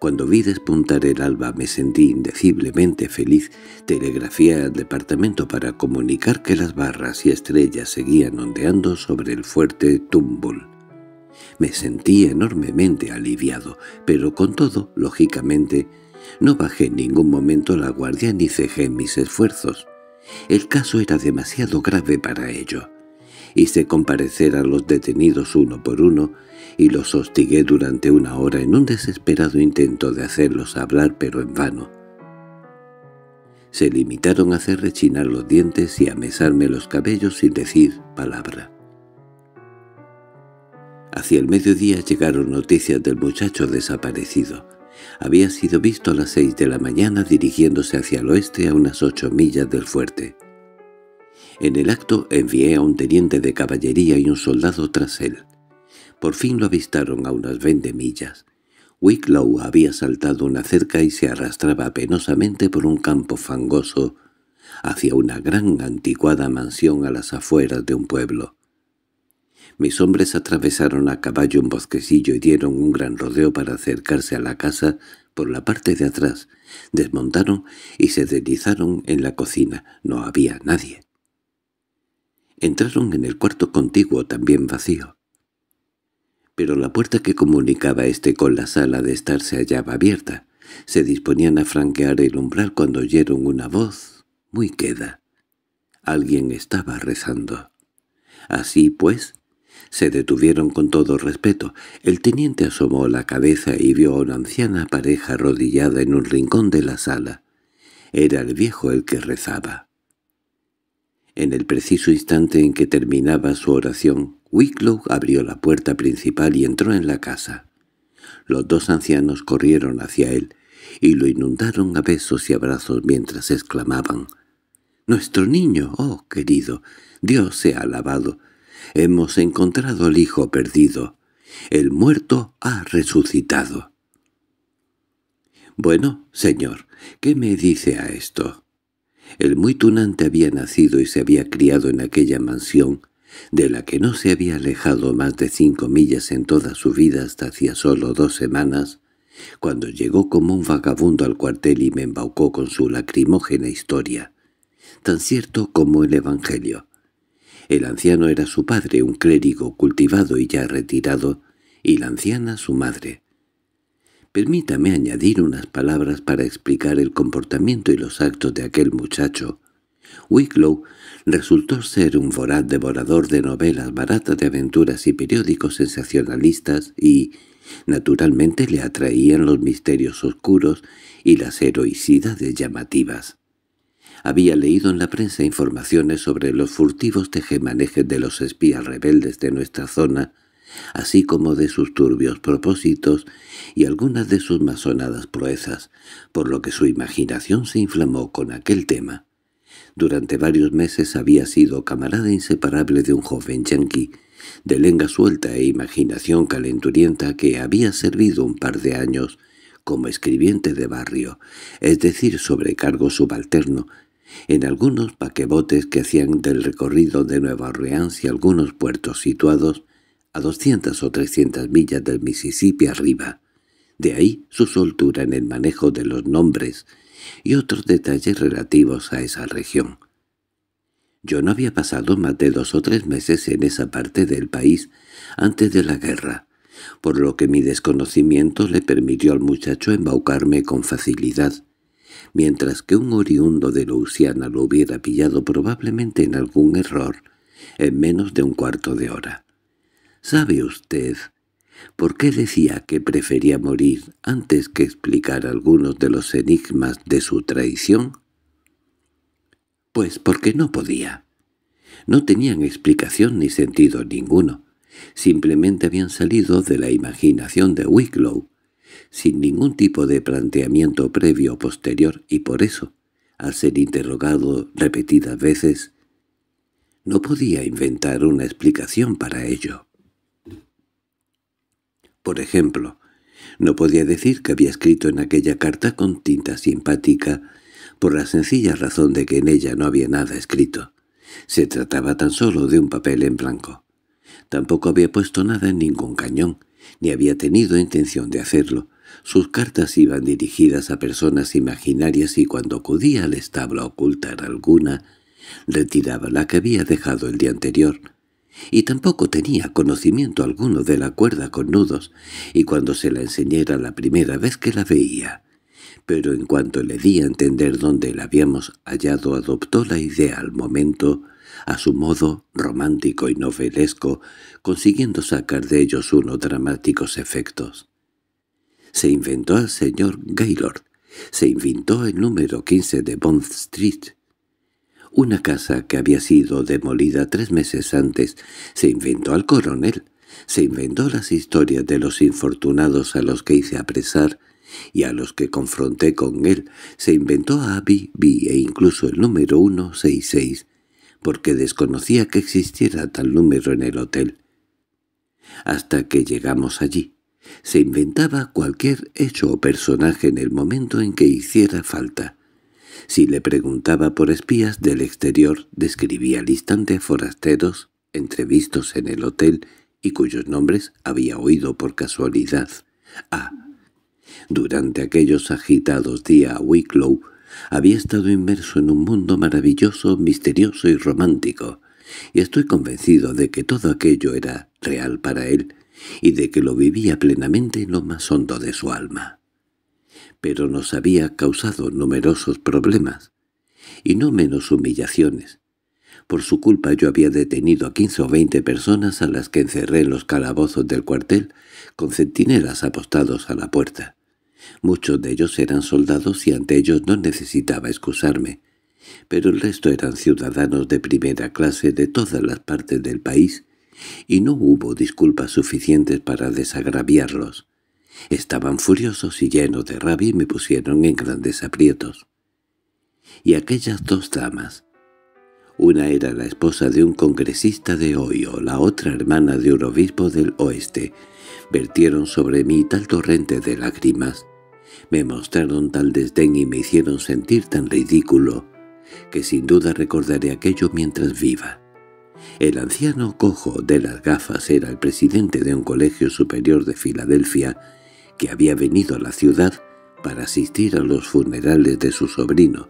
Cuando vi despuntar el alba me sentí indeciblemente feliz. Telegrafié al departamento para comunicar que las barras y estrellas seguían ondeando sobre el fuerte Tumbul. Me sentí enormemente aliviado, pero con todo, lógicamente, no bajé en ningún momento la guardia ni cejé mis esfuerzos. El caso era demasiado grave para ello. Hice comparecer a los detenidos uno por uno y los hostigué durante una hora en un desesperado intento de hacerlos hablar, pero en vano. Se limitaron a hacer rechinar los dientes y a mesarme los cabellos sin decir palabra. Hacia el mediodía llegaron noticias del muchacho desaparecido. Había sido visto a las seis de la mañana dirigiéndose hacia el oeste a unas ocho millas del fuerte. En el acto envié a un teniente de caballería y un soldado tras él. Por fin lo avistaron a unas veinte millas. Wicklow había saltado una cerca y se arrastraba penosamente por un campo fangoso hacia una gran anticuada mansión a las afueras de un pueblo. Mis hombres atravesaron a caballo un bosquecillo y dieron un gran rodeo para acercarse a la casa por la parte de atrás. Desmontaron y se deslizaron en la cocina. No había nadie. Entraron en el cuarto contiguo también vacío. Pero la puerta que comunicaba este con la sala de estar se hallaba abierta. Se disponían a franquear el umbral cuando oyeron una voz muy queda. Alguien estaba rezando. Así pues, se detuvieron con todo respeto. El teniente asomó la cabeza y vio a una anciana pareja arrodillada en un rincón de la sala. Era el viejo el que rezaba. En el preciso instante en que terminaba su oración, Wicklow abrió la puerta principal y entró en la casa. Los dos ancianos corrieron hacia él y lo inundaron a besos y abrazos mientras exclamaban «¡Nuestro niño! ¡Oh, querido! ¡Dios ha alabado! Hemos encontrado al hijo perdido. El muerto ha resucitado». «Bueno, señor, ¿qué me dice a esto?» El muy tunante había nacido y se había criado en aquella mansión, de la que no se había alejado más de cinco millas en toda su vida hasta hacía solo dos semanas, cuando llegó como un vagabundo al cuartel y me embaucó con su lacrimógena historia, tan cierto como el Evangelio. El anciano era su padre, un clérigo cultivado y ya retirado, y la anciana su madre. Permítame añadir unas palabras para explicar el comportamiento y los actos de aquel muchacho. Wicklow resultó ser un voraz devorador de novelas baratas de aventuras y periódicos sensacionalistas y, naturalmente, le atraían los misterios oscuros y las heroicidades llamativas. Había leído en la prensa informaciones sobre los furtivos tejemanejes de los espías rebeldes de nuestra zona así como de sus turbios propósitos y algunas de sus masonadas proezas, por lo que su imaginación se inflamó con aquel tema. Durante varios meses había sido camarada inseparable de un joven yanqui, de lengua suelta e imaginación calenturienta que había servido un par de años como escribiente de barrio, es decir, sobrecargo subalterno, en algunos paquebotes que hacían del recorrido de Nueva Orleans y algunos puertos situados a 200 o 300 millas del Mississippi arriba. De ahí su soltura en el manejo de los nombres y otros detalles relativos a esa región. Yo no había pasado más de dos o tres meses en esa parte del país antes de la guerra, por lo que mi desconocimiento le permitió al muchacho embaucarme con facilidad, mientras que un oriundo de Louisiana lo hubiera pillado probablemente en algún error en menos de un cuarto de hora. ¿Sabe usted por qué decía que prefería morir antes que explicar algunos de los enigmas de su traición? Pues porque no podía. No tenían explicación ni sentido ninguno. Simplemente habían salido de la imaginación de Wicklow, sin ningún tipo de planteamiento previo o posterior, y por eso, al ser interrogado repetidas veces, no podía inventar una explicación para ello por ejemplo. No podía decir que había escrito en aquella carta con tinta simpática, por la sencilla razón de que en ella no había nada escrito. Se trataba tan solo de un papel en blanco. Tampoco había puesto nada en ningún cañón, ni había tenido intención de hacerlo. Sus cartas iban dirigidas a personas imaginarias y cuando acudía al establo a ocultar alguna, retiraba la que había dejado el día anterior y tampoco tenía conocimiento alguno de la cuerda con nudos, y cuando se la enseñara la primera vez que la veía. Pero en cuanto le di a entender dónde la habíamos hallado adoptó la idea al momento, a su modo romántico y novelesco, consiguiendo sacar de ellos unos dramáticos efectos. Se inventó al señor Gaylord, se inventó el número 15 de Bond Street, una casa que había sido demolida tres meses antes se inventó al coronel, se inventó las historias de los infortunados a los que hice apresar y a los que confronté con él, se inventó a Abby B e incluso el número 166, porque desconocía que existiera tal número en el hotel. Hasta que llegamos allí, se inventaba cualquier hecho o personaje en el momento en que hiciera falta. Si le preguntaba por espías del exterior, describía al instante forasteros entrevistos en el hotel y cuyos nombres había oído por casualidad. Ah, durante aquellos agitados días Wicklow había estado inmerso en un mundo maravilloso, misterioso y romántico, y estoy convencido de que todo aquello era real para él y de que lo vivía plenamente en lo más hondo de su alma pero nos había causado numerosos problemas, y no menos humillaciones. Por su culpa yo había detenido a quince o veinte personas a las que encerré en los calabozos del cuartel, con centinelas apostados a la puerta. Muchos de ellos eran soldados y ante ellos no necesitaba excusarme, pero el resto eran ciudadanos de primera clase de todas las partes del país, y no hubo disculpas suficientes para desagraviarlos. Estaban furiosos y llenos de rabia y me pusieron en grandes aprietos. Y aquellas dos damas, una era la esposa de un congresista de Ohio, la otra hermana de un obispo del oeste, vertieron sobre mí tal torrente de lágrimas, me mostraron tal desdén y me hicieron sentir tan ridículo, que sin duda recordaré aquello mientras viva. El anciano cojo de las gafas era el presidente de un colegio superior de Filadelfia que había venido a la ciudad para asistir a los funerales de su sobrino.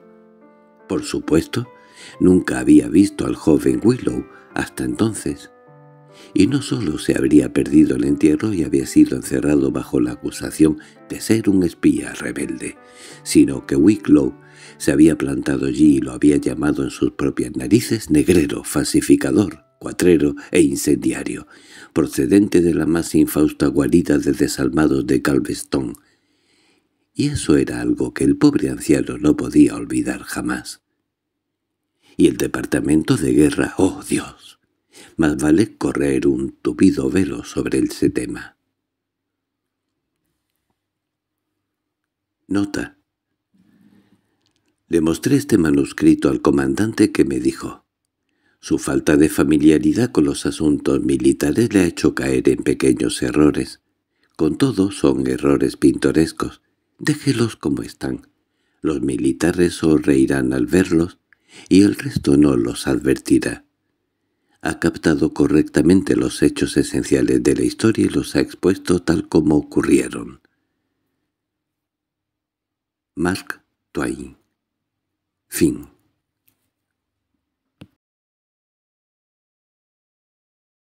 Por supuesto, nunca había visto al joven Willow hasta entonces, y no solo se habría perdido el entierro y había sido encerrado bajo la acusación de ser un espía rebelde, sino que Wicklow se había plantado allí y lo había llamado en sus propias narices negrero, falsificador, cuatrero e incendiario, procedente de la más infausta guarida de desalmados de Calvestón. Y eso era algo que el pobre anciano no podía olvidar jamás. Y el departamento de guerra, ¡oh Dios! Más vale correr un tupido velo sobre ese tema. Nota. Le mostré este manuscrito al comandante que me dijo, su falta de familiaridad con los asuntos militares le ha hecho caer en pequeños errores. Con todo, son errores pintorescos. Déjelos como están. Los militares sonreirán al verlos, y el resto no los advertirá. Ha captado correctamente los hechos esenciales de la historia y los ha expuesto tal como ocurrieron. Mark Twain Fin